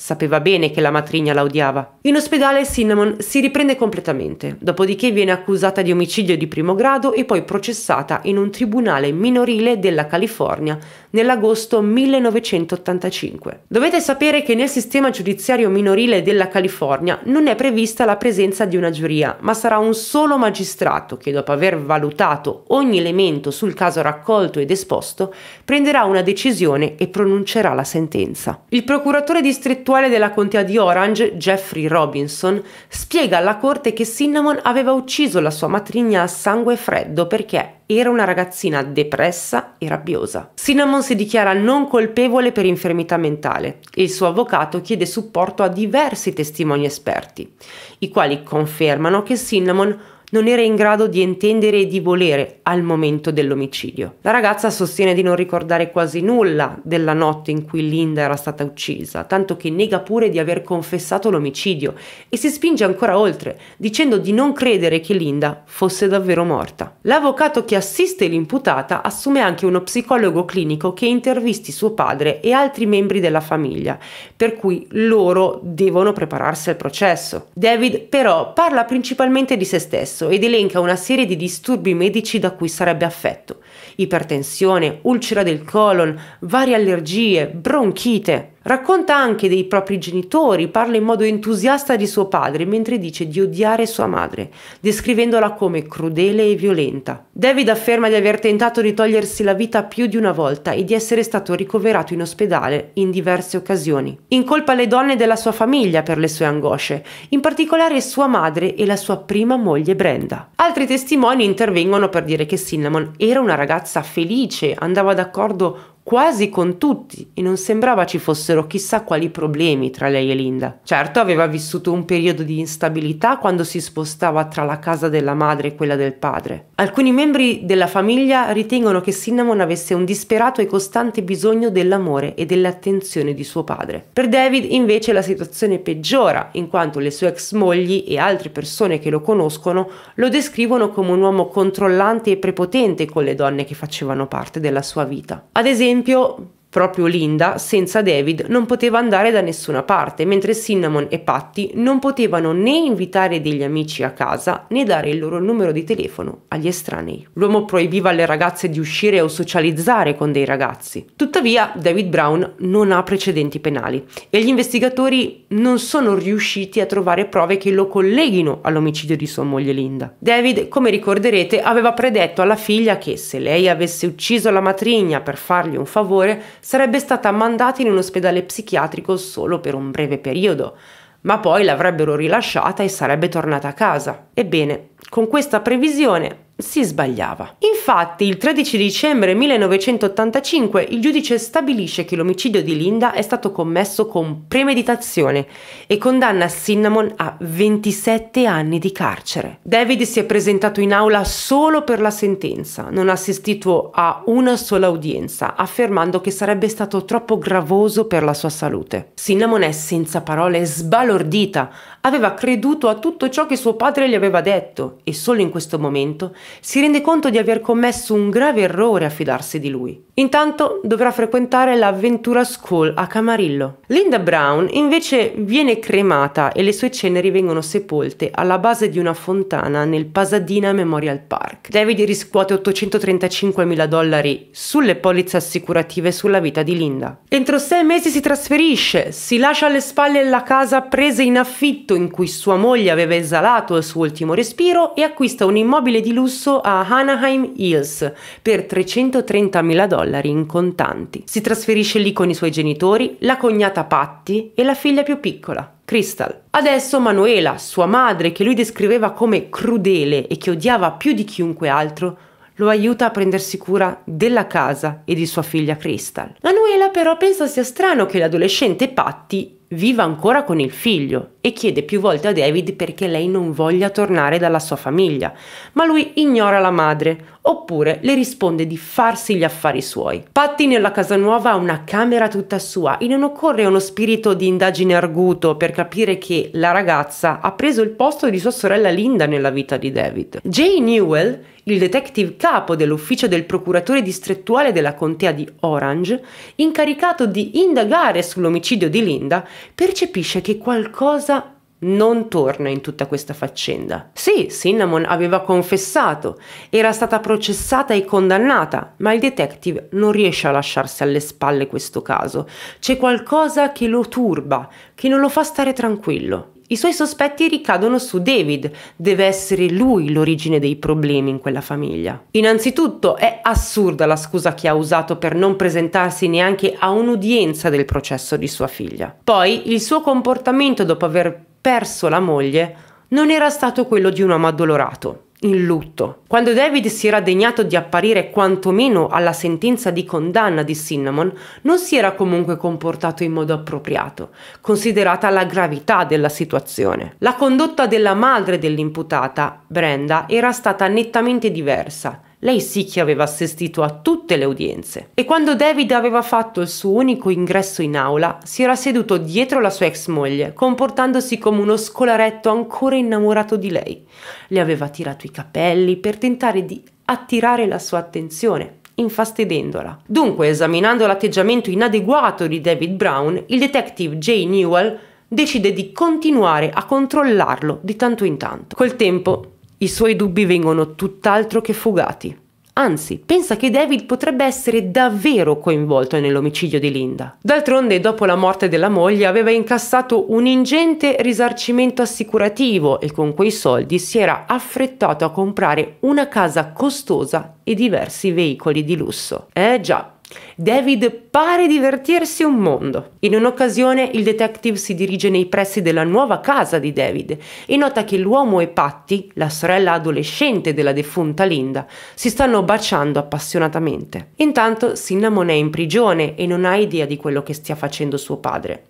Speaker 1: Sapeva bene che la matrigna la odiava. In ospedale Cinnamon si riprende completamente, dopodiché viene accusata di omicidio di primo grado e poi processata in un tribunale minorile della California nell'agosto 1985. Dovete sapere che nel sistema giudiziario minorile della California non è prevista la presenza di una giuria, ma sarà un solo magistrato che dopo aver valutato ogni elemento sul caso raccolto ed esposto, prenderà una decisione e pronuncerà la sentenza. Il procuratore distrettuale intellettuale della contea di Orange, Jeffrey Robinson, spiega alla corte che Cinnamon aveva ucciso la sua matrigna a sangue freddo perché era una ragazzina depressa e rabbiosa. Cinnamon si dichiara non colpevole per infermità mentale e il suo avvocato chiede supporto a diversi testimoni esperti, i quali confermano che Cinnamon non era in grado di intendere e di volere al momento dell'omicidio. La ragazza sostiene di non ricordare quasi nulla della notte in cui Linda era stata uccisa, tanto che nega pure di aver confessato l'omicidio e si spinge ancora oltre, dicendo di non credere che Linda fosse davvero morta. L'avvocato che assiste l'imputata assume anche uno psicologo clinico che intervisti suo padre e altri membri della famiglia, per cui loro devono prepararsi al processo. David però parla principalmente di se stesso stesso ed elenca una serie di disturbi medici da cui sarebbe affetto. Ipertensione, ulcera del colon, varie allergie, bronchite. Racconta anche dei propri genitori, parla in modo entusiasta di suo padre mentre dice di odiare sua madre, descrivendola come crudele e violenta. David afferma di aver tentato di togliersi la vita più di una volta e di essere stato ricoverato in ospedale in diverse occasioni. Incolpa le donne della sua famiglia per le sue angosce, in particolare sua madre e la sua prima moglie Brenda. Altri testimoni intervengono per dire che Cinnamon era una ragazza felice, andava d'accordo quasi con tutti e non sembrava ci fossero chissà quali problemi tra lei e Linda. Certo aveva vissuto un periodo di instabilità quando si spostava tra la casa della madre e quella del padre. Alcuni membri della famiglia ritengono che Cinnamon avesse un disperato e costante bisogno dell'amore e dell'attenzione di suo padre. Per David invece la situazione peggiora in quanto le sue ex mogli e altre persone che lo conoscono lo descrivono come un uomo controllante e prepotente con le donne che facevano parte della sua vita. Ad esempio esempio Proprio Linda, senza David, non poteva andare da nessuna parte, mentre Cinnamon e Patty non potevano né invitare degli amici a casa né dare il loro numero di telefono agli estranei. L'uomo proibiva alle ragazze di uscire o socializzare con dei ragazzi. Tuttavia, David Brown non ha precedenti penali e gli investigatori non sono riusciti a trovare prove che lo colleghino all'omicidio di sua moglie Linda. David, come ricorderete, aveva predetto alla figlia che se lei avesse ucciso la matrigna per fargli un favore, sarebbe stata mandata in un ospedale psichiatrico solo per un breve periodo, ma poi l'avrebbero rilasciata e sarebbe tornata a casa. Ebbene, con questa previsione si sbagliava. Infatti, il 13 dicembre 1985 il giudice stabilisce che l'omicidio di Linda è stato commesso con premeditazione e condanna Cinnamon a 27 anni di carcere. David si è presentato in aula solo per la sentenza, non ha assistito a una sola udienza, affermando che sarebbe stato troppo gravoso per la sua salute. Cinnamon è senza parole sbalordita, aveva creduto a tutto ciò che suo padre gli aveva detto e solo in questo momento si rende conto di aver commesso un grave errore a fidarsi di lui. Intanto dovrà frequentare la Ventura School a Camarillo. Linda Brown invece viene cremata e le sue ceneri vengono sepolte alla base di una fontana nel Pasadena Memorial Park. David riscuote 835 mila dollari sulle polizze assicurative sulla vita di Linda. Entro sei mesi si trasferisce, si lascia alle spalle la casa presa in affitto in cui sua moglie aveva esalato il suo ultimo respiro e acquista un immobile di lusso russo a Anaheim Hills per 330 mila dollari in contanti. Si trasferisce lì con i suoi genitori, la cognata Patty e la figlia più piccola, Crystal. Adesso Manuela, sua madre, che lui descriveva come crudele e che odiava più di chiunque altro, lo aiuta a prendersi cura della casa e di sua figlia Crystal. Manuela però pensa sia strano che l'adolescente Patti viva ancora con il figlio e chiede più volte a David perché lei non voglia tornare dalla sua famiglia, ma lui ignora la madre, oppure le risponde di farsi gli affari suoi. Patti nella casa nuova ha una camera tutta sua e non occorre uno spirito di indagine arguto per capire che la ragazza ha preso il posto di sua sorella Linda nella vita di David. Jay Newell il detective capo dell'ufficio del procuratore distrettuale della contea di Orange, incaricato di indagare sull'omicidio di Linda, percepisce che qualcosa non torna in tutta questa faccenda. Sì, Cinnamon aveva confessato, era stata processata e condannata, ma il detective non riesce a lasciarsi alle spalle questo caso. C'è qualcosa che lo turba, che non lo fa stare tranquillo. I suoi sospetti ricadono su David, deve essere lui l'origine dei problemi in quella famiglia. Innanzitutto è assurda la scusa che ha usato per non presentarsi neanche a un'udienza del processo di sua figlia. Poi il suo comportamento dopo aver perso la moglie non era stato quello di un uomo addolorato in lutto. Quando David si era degnato di apparire quantomeno alla sentenza di condanna di Cinnamon, non si era comunque comportato in modo appropriato, considerata la gravità della situazione. La condotta della madre dell'imputata, Brenda, era stata nettamente diversa. Lei sì che aveva assistito a tutte le udienze. E quando David aveva fatto il suo unico ingresso in aula, si era seduto dietro la sua ex moglie, comportandosi come uno scolaretto ancora innamorato di lei. Le aveva tirato i capelli per tentare di attirare la sua attenzione, infastidendola. Dunque, esaminando l'atteggiamento inadeguato di David Brown, il detective Jay Newell decide di continuare a controllarlo di tanto in tanto. Col tempo, i suoi dubbi vengono tutt'altro che fugati. Anzi, pensa che David potrebbe essere davvero coinvolto nell'omicidio di Linda. D'altronde, dopo la morte della moglie, aveva incassato un ingente risarcimento assicurativo e con quei soldi si era affrettato a comprare una casa costosa e diversi veicoli di lusso. Eh già, David pare divertirsi un mondo. In un'occasione il detective si dirige nei pressi della nuova casa di David e nota che l'uomo e Patty, la sorella adolescente della defunta Linda, si stanno baciando appassionatamente. Intanto Cinnamon è in prigione e non ha idea di quello che stia facendo suo padre.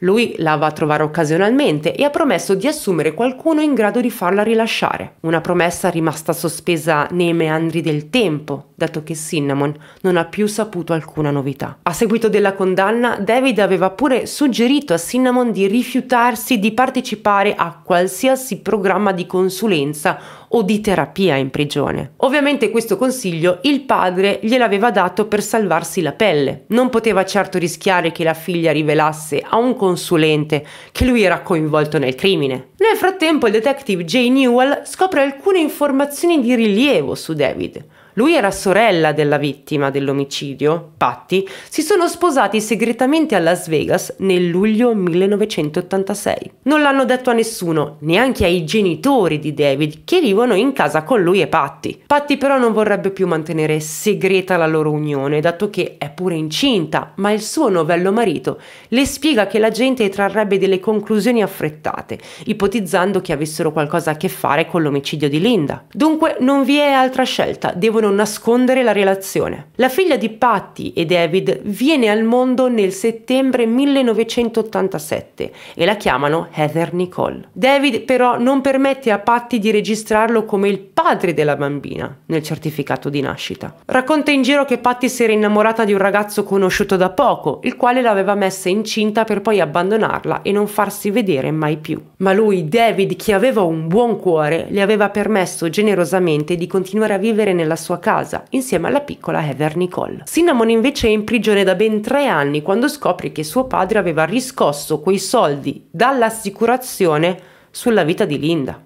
Speaker 1: Lui la va a trovare occasionalmente e ha promesso di assumere qualcuno in grado di farla rilasciare, una promessa rimasta sospesa nei meandri del tempo, dato che Cinnamon non ha più saputo alcuna novità. A seguito della condanna, David aveva pure suggerito a Cinnamon di rifiutarsi di partecipare a qualsiasi programma di consulenza o di terapia in prigione. Ovviamente questo consiglio il padre gliel'aveva dato per salvarsi la pelle. Non poteva certo rischiare che la figlia rivelasse a un consulente che lui era coinvolto nel crimine. Nel frattempo il detective Jay Newell scopre alcune informazioni di rilievo su David lui era sorella della vittima dell'omicidio, Patti, si sono sposati segretamente a Las Vegas nel luglio 1986. Non l'hanno detto a nessuno, neanche ai genitori di David che vivono in casa con lui e Patti. Patti però non vorrebbe più mantenere segreta la loro unione, dato che è pure incinta, ma il suo novello marito le spiega che la gente trarrebbe delle conclusioni affrettate, ipotizzando che avessero qualcosa a che fare con l'omicidio di Linda. Dunque non vi è altra scelta, devono non nascondere la relazione. La figlia di Patty e David viene al mondo nel settembre 1987 e la chiamano Heather Nicole. David però non permette a Patty di registrarlo come il padre della bambina nel certificato di nascita. Racconta in giro che Patty si era innamorata di un ragazzo conosciuto da poco, il quale l'aveva messa incinta per poi abbandonarla e non farsi vedere mai più. Ma lui, David, che aveva un buon cuore, le aveva permesso generosamente di continuare a vivere nella sua sua casa, insieme alla piccola Heather Nicole. Cinnamon invece è in prigione da ben tre anni quando scopre che suo padre aveva riscosso quei soldi dall'assicurazione sulla vita di Linda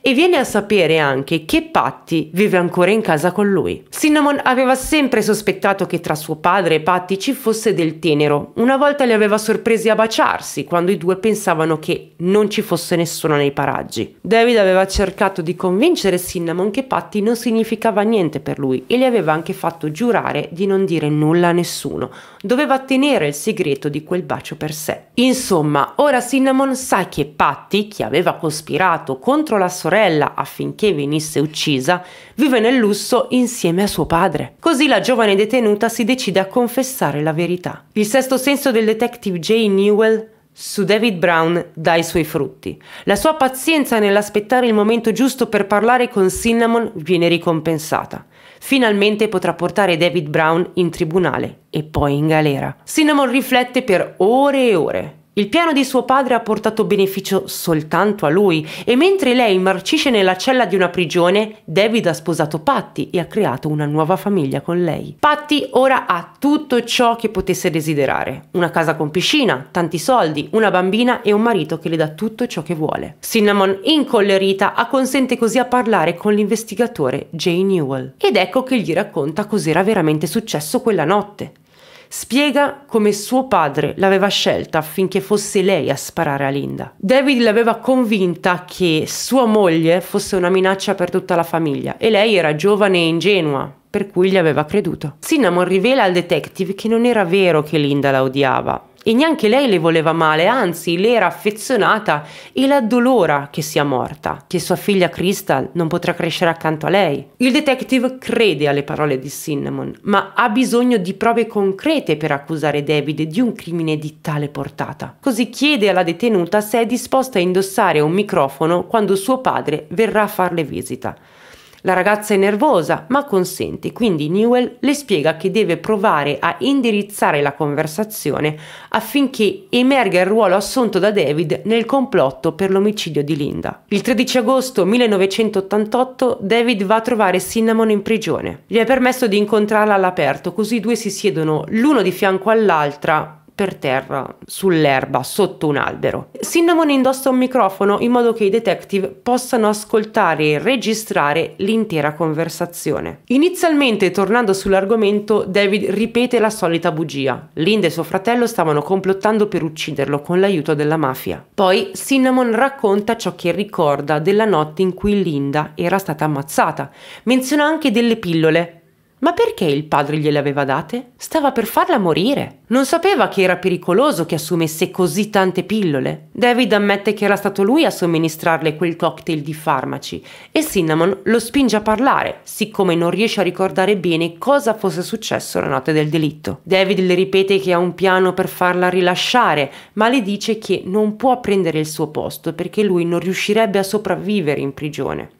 Speaker 1: e viene a sapere anche che Patty vive ancora in casa con lui. Cinnamon aveva sempre sospettato che tra suo padre e Patty ci fosse del tenero. Una volta li aveva sorpresi a baciarsi quando i due pensavano che non ci fosse nessuno nei paraggi. David aveva cercato di convincere Cinnamon che Patty non significava niente per lui e gli aveva anche fatto giurare di non dire nulla a nessuno. Doveva tenere il segreto di quel bacio per sé. Insomma, ora Cinnamon sa che Patty, che aveva cospirato contro la sorella affinché venisse uccisa, vive nel lusso insieme a suo padre. Così la giovane detenuta si decide a confessare la verità. Il sesto senso del detective J. Newell su David Brown dà i suoi frutti. La sua pazienza nell'aspettare il momento giusto per parlare con Cinnamon viene ricompensata. Finalmente potrà portare David Brown in tribunale e poi in galera. Cinnamon riflette per ore e ore. Il piano di suo padre ha portato beneficio soltanto a lui e mentre lei marcisce nella cella di una prigione, David ha sposato Patty e ha creato una nuova famiglia con lei. Patty ora ha tutto ciò che potesse desiderare. Una casa con piscina, tanti soldi, una bambina e un marito che le dà tutto ciò che vuole. Cinnamon, incollerita, acconsente così a parlare con l'investigatore Jay Newell. Ed ecco che gli racconta cos'era veramente successo quella notte. Spiega come suo padre l'aveva scelta affinché fosse lei a sparare a Linda. David l'aveva convinta che sua moglie fosse una minaccia per tutta la famiglia e lei era giovane e ingenua, per cui gli aveva creduto. Cinnamon rivela al detective che non era vero che Linda la odiava, e neanche lei le voleva male, anzi le era affezionata e la addolora che sia morta, che sua figlia Crystal non potrà crescere accanto a lei. Il detective crede alle parole di Cinnamon, ma ha bisogno di prove concrete per accusare David di un crimine di tale portata. Così chiede alla detenuta se è disposta a indossare un microfono quando suo padre verrà a farle visita. La ragazza è nervosa ma consente, quindi Newell le spiega che deve provare a indirizzare la conversazione affinché emerga il ruolo assunto da David nel complotto per l'omicidio di Linda. Il 13 agosto 1988 David va a trovare Cinnamon in prigione. Gli è permesso di incontrarla all'aperto, così i due si siedono l'uno di fianco all'altra per terra, sull'erba, sotto un albero. Cinnamon indossa un microfono in modo che i detective possano ascoltare e registrare l'intera conversazione. Inizialmente, tornando sull'argomento, David ripete la solita bugia. Linda e suo fratello stavano complottando per ucciderlo con l'aiuto della mafia. Poi Cinnamon racconta ciò che ricorda della notte in cui Linda era stata ammazzata. Menziona anche delle pillole ma perché il padre gliele aveva date? Stava per farla morire. Non sapeva che era pericoloso che assumesse così tante pillole. David ammette che era stato lui a somministrarle quel cocktail di farmaci e Cinnamon lo spinge a parlare, siccome non riesce a ricordare bene cosa fosse successo la notte del delitto. David le ripete che ha un piano per farla rilasciare, ma le dice che non può prendere il suo posto perché lui non riuscirebbe a sopravvivere in prigione.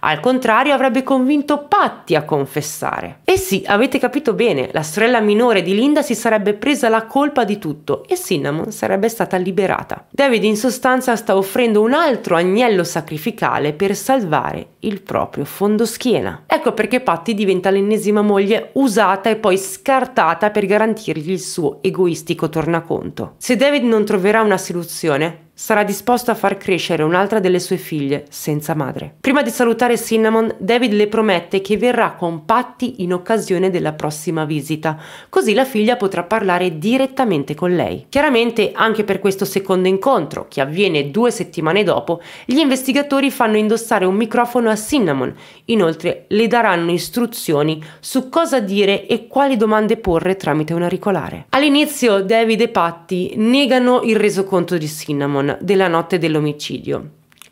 Speaker 1: Al contrario avrebbe convinto Patti a confessare. E eh sì, avete capito bene, la sorella minore di Linda si sarebbe presa la colpa di tutto e Cinnamon sarebbe stata liberata. David in sostanza sta offrendo un altro agnello sacrificale per salvare il proprio fondoschiena. Ecco perché Patti diventa l'ennesima moglie usata e poi scartata per garantirgli il suo egoistico tornaconto. Se David non troverà una soluzione, sarà disposto a far crescere un'altra delle sue figlie senza madre. Prima di salutare Cinnamon, David le promette che verrà con Patty in occasione della prossima visita, così la figlia potrà parlare direttamente con lei. Chiaramente anche per questo secondo incontro, che avviene due settimane dopo, gli investigatori fanno indossare un microfono a Cinnamon, inoltre le daranno istruzioni su cosa dire e quali domande porre tramite un auricolare. All'inizio David e Patty negano il resoconto di Cinnamon, Simone della notte dell'omicidio.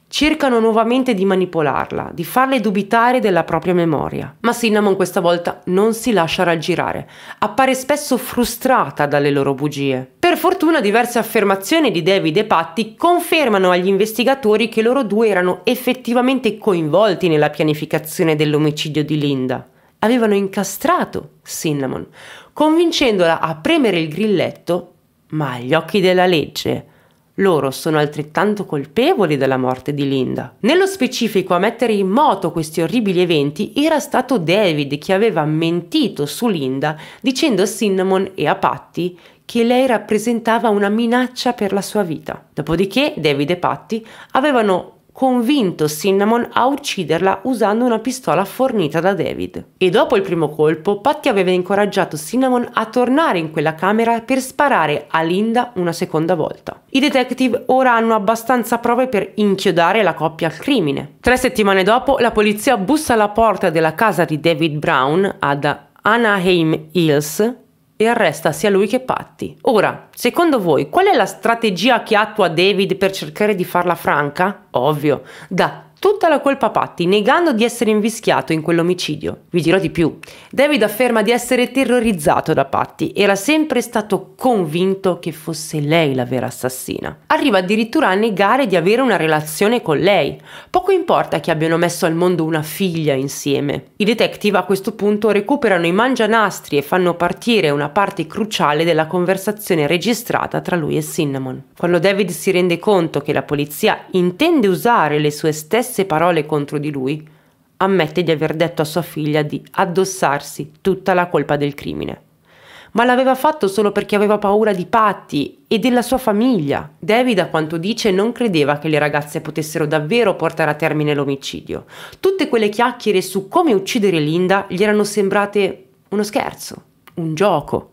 Speaker 1: Cercano nuovamente di manipolarla, di farle dubitare della propria memoria. Ma Cinnamon questa volta non si lascia raggirare, appare spesso frustrata dalle loro bugie. Per fortuna diverse affermazioni di David e Patty confermano agli investigatori che loro due erano effettivamente coinvolti nella pianificazione dell'omicidio di Linda. Avevano incastrato Cinnamon, convincendola a premere il grilletto, ma agli occhi della legge loro sono altrettanto colpevoli della morte di Linda. Nello specifico a mettere in moto questi orribili eventi era stato David che aveva mentito su Linda dicendo a Cinnamon e a Patty che lei rappresentava una minaccia per la sua vita. Dopodiché David e Patty avevano convinto Cinnamon a ucciderla usando una pistola fornita da David. E dopo il primo colpo, Patty aveva incoraggiato Cinnamon a tornare in quella camera per sparare a Linda una seconda volta. I detective ora hanno abbastanza prove per inchiodare la coppia al crimine. Tre settimane dopo, la polizia bussa alla porta della casa di David Brown ad Anaheim Hills e arresta sia lui che Patti. Ora, secondo voi, qual è la strategia che attua David per cercare di farla franca? Ovvio, da tutta la colpa a Patti, negando di essere invischiato in quell'omicidio. Vi dirò di più. David afferma di essere terrorizzato da Patti, era sempre stato convinto che fosse lei la vera assassina. Arriva addirittura a negare di avere una relazione con lei. Poco importa che abbiano messo al mondo una figlia insieme. I detective a questo punto recuperano i mangianastri e fanno partire una parte cruciale della conversazione registrata tra lui e Cinnamon. Quando David si rende conto che la polizia intende usare le sue stesse stesse parole contro di lui, ammette di aver detto a sua figlia di addossarsi tutta la colpa del crimine. Ma l'aveva fatto solo perché aveva paura di Patti e della sua famiglia. David, a quanto dice, non credeva che le ragazze potessero davvero portare a termine l'omicidio. Tutte quelle chiacchiere su come uccidere Linda gli erano sembrate uno scherzo, un gioco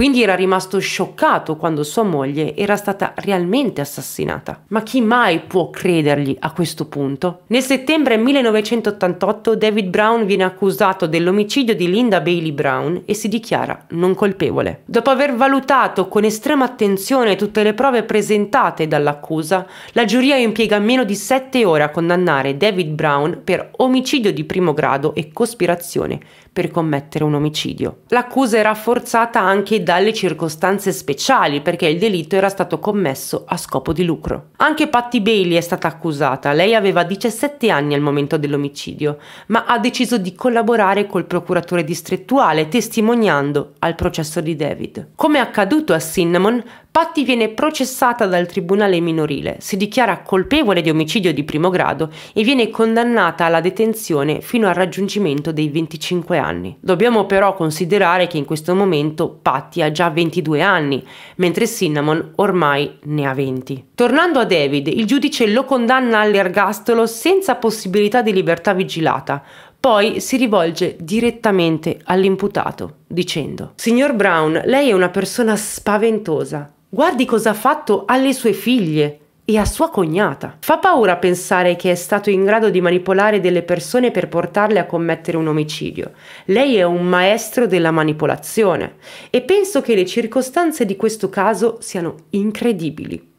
Speaker 1: quindi era rimasto scioccato quando sua moglie era stata realmente assassinata. Ma chi mai può credergli a questo punto? Nel settembre 1988 David Brown viene accusato dell'omicidio di Linda Bailey Brown e si dichiara non colpevole. Dopo aver valutato con estrema attenzione tutte le prove presentate dall'accusa, la giuria impiega meno di 7 ore a condannare David Brown per omicidio di primo grado e cospirazione per commettere un omicidio. L'accusa era forzata anche da dalle circostanze speciali perché il delitto era stato commesso a scopo di lucro. Anche Patti Bailey è stata accusata, lei aveva 17 anni al momento dell'omicidio, ma ha deciso di collaborare col procuratore distrettuale testimoniando al processo di David. Come è accaduto a Cinnamon, Patti viene processata dal tribunale minorile, si dichiara colpevole di omicidio di primo grado e viene condannata alla detenzione fino al raggiungimento dei 25 anni. Dobbiamo però considerare che in questo momento Patti ha già 22 anni, mentre Cinnamon ormai ne ha 20. Tornando a David, il giudice lo condanna all'ergastolo senza possibilità di libertà vigilata, poi si rivolge direttamente all'imputato dicendo Signor Brown, lei è una persona spaventosa. Guardi cosa ha fatto alle sue figlie e a sua cognata. Fa paura pensare che è stato in grado di manipolare delle persone per portarle a commettere un omicidio. Lei è un maestro della manipolazione e penso che le circostanze di questo caso siano incredibili.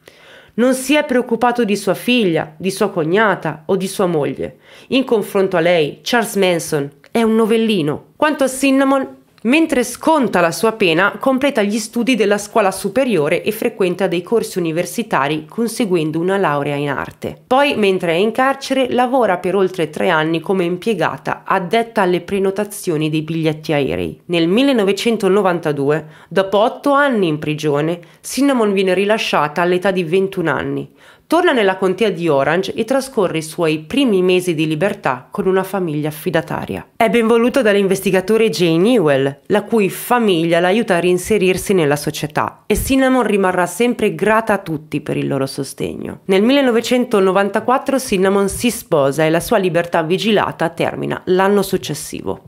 Speaker 1: Non si è preoccupato di sua figlia, di sua cognata o di sua moglie. In confronto a lei, Charles Manson è un novellino. Quanto a Cinnamon, Mentre sconta la sua pena, completa gli studi della scuola superiore e frequenta dei corsi universitari conseguendo una laurea in arte. Poi, mentre è in carcere, lavora per oltre tre anni come impiegata addetta alle prenotazioni dei biglietti aerei. Nel 1992, dopo otto anni in prigione, Cinnamon viene rilasciata all'età di 21 anni, Torna nella contea di Orange e trascorre i suoi primi mesi di libertà con una famiglia affidataria. È ben voluto dall'investigatore Jane Newell, la cui famiglia l'aiuta a reinserirsi nella società e Cinnamon rimarrà sempre grata a tutti per il loro sostegno. Nel 1994 Cinnamon si sposa e la sua libertà vigilata termina l'anno successivo.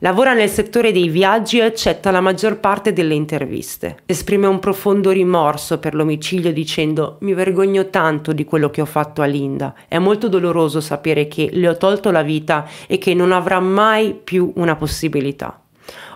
Speaker 1: Lavora nel settore dei viaggi e accetta la maggior parte delle interviste. Esprime un profondo rimorso per l'omicidio dicendo mi vergogno tanto di quello che ho fatto a Linda. È molto doloroso sapere che le ho tolto la vita e che non avrà mai più una possibilità.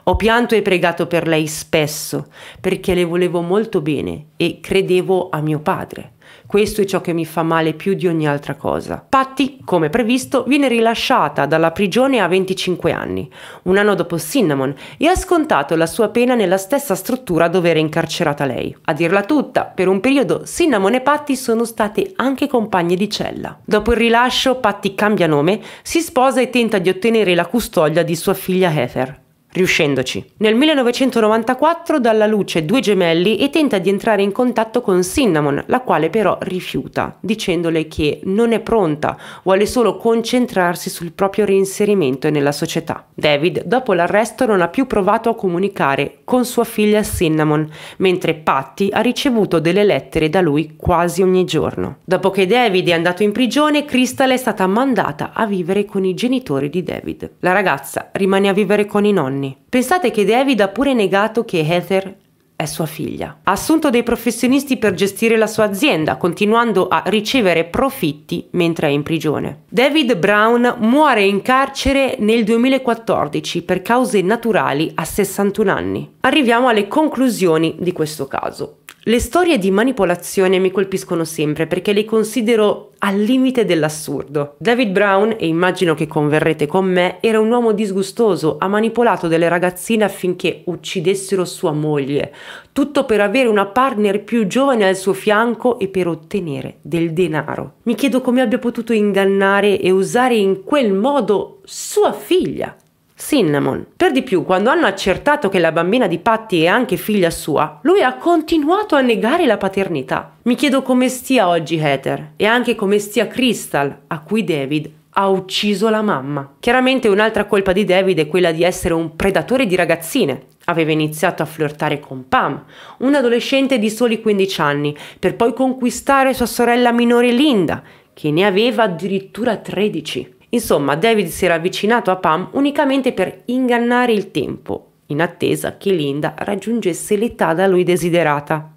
Speaker 1: Ho pianto e pregato per lei spesso perché le volevo molto bene e credevo a mio padre. Questo è ciò che mi fa male più di ogni altra cosa. Patty, come previsto, viene rilasciata dalla prigione a 25 anni, un anno dopo Cinnamon, e ha scontato la sua pena nella stessa struttura dove era incarcerata lei. A dirla tutta, per un periodo Cinnamon e Patty sono state anche compagne di cella. Dopo il rilascio, Patty cambia nome, si sposa e tenta di ottenere la custodia di sua figlia Heather riuscendoci. Nel 1994 dà alla luce due gemelli e tenta di entrare in contatto con Cinnamon, la quale però rifiuta, dicendole che non è pronta, vuole solo concentrarsi sul proprio reinserimento nella società. David, dopo l'arresto, non ha più provato a comunicare con sua figlia Cinnamon, mentre Patty ha ricevuto delle lettere da lui quasi ogni giorno. Dopo che David è andato in prigione, Crystal è stata mandata a vivere con i genitori di David. La ragazza rimane a vivere con i nonni anni. Pensate che David ha pure negato che Heather è sua figlia. Ha assunto dei professionisti per gestire la sua azienda, continuando a ricevere profitti mentre è in prigione. David Brown muore in carcere nel 2014 per cause naturali a 61 anni. Arriviamo alle conclusioni di questo caso. Le storie di manipolazione mi colpiscono sempre perché le considero al limite dell'assurdo. David Brown, e immagino che converrete con me, era un uomo disgustoso, ha manipolato delle ragazzine affinché uccidessero sua moglie, tutto per avere una partner più giovane al suo fianco e per ottenere del denaro. Mi chiedo come abbia potuto ingannare e usare in quel modo sua figlia Cinnamon. Per di più, quando hanno accertato che la bambina di Patty è anche figlia sua, lui ha continuato a negare la paternità. Mi chiedo come stia oggi Heather e anche come stia Crystal, a cui David ha ucciso la mamma. Chiaramente un'altra colpa di David è quella di essere un predatore di ragazzine. Aveva iniziato a flirtare con Pam, un adolescente di soli 15 anni, per poi conquistare sua sorella minore Linda, che ne aveva addirittura 13. Insomma, David si era avvicinato a Pam unicamente per ingannare il tempo, in attesa che Linda raggiungesse l'età da lui desiderata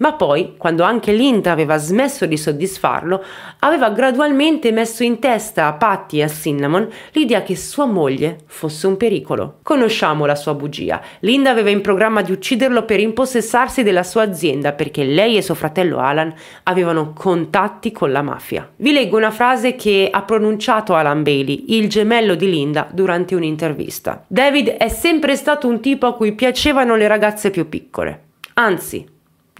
Speaker 1: ma poi, quando anche l'Inter aveva smesso di soddisfarlo, aveva gradualmente messo in testa a Patty e a Cinnamon l'idea che sua moglie fosse un pericolo. Conosciamo la sua bugia. Linda aveva in programma di ucciderlo per impossessarsi della sua azienda perché lei e suo fratello Alan avevano contatti con la mafia. Vi leggo una frase che ha pronunciato Alan Bailey, il gemello di Linda, durante un'intervista. David è sempre stato un tipo a cui piacevano le ragazze più piccole. Anzi,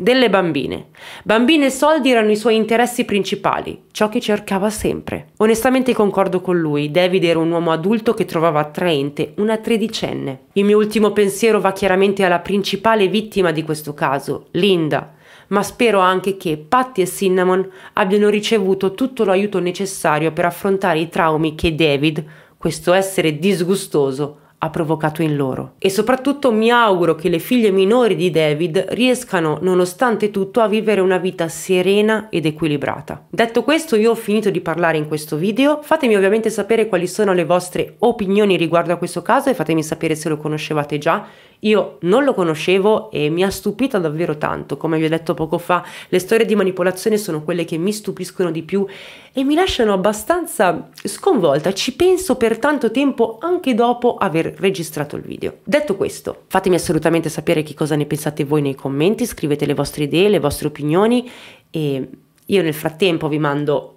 Speaker 1: delle bambine. Bambine e soldi erano i suoi interessi principali, ciò che cercava sempre. Onestamente concordo con lui, David era un uomo adulto che trovava attraente una tredicenne. Il mio ultimo pensiero va chiaramente alla principale vittima di questo caso, Linda, ma spero anche che Patty e Cinnamon abbiano ricevuto tutto l'aiuto necessario per affrontare i traumi che David, questo essere disgustoso, ha provocato in loro. E soprattutto mi auguro che le figlie minori di David riescano, nonostante tutto, a vivere una vita serena ed equilibrata. Detto questo, io ho finito di parlare in questo video. Fatemi ovviamente sapere quali sono le vostre opinioni riguardo a questo caso e fatemi sapere se lo conoscevate già io non lo conoscevo e mi ha stupito davvero tanto. Come vi ho detto poco fa, le storie di manipolazione sono quelle che mi stupiscono di più e mi lasciano abbastanza sconvolta. Ci penso per tanto tempo anche dopo aver registrato il video. Detto questo, fatemi assolutamente sapere che cosa ne pensate voi nei commenti, scrivete le vostre idee, le vostre opinioni e io nel frattempo vi mando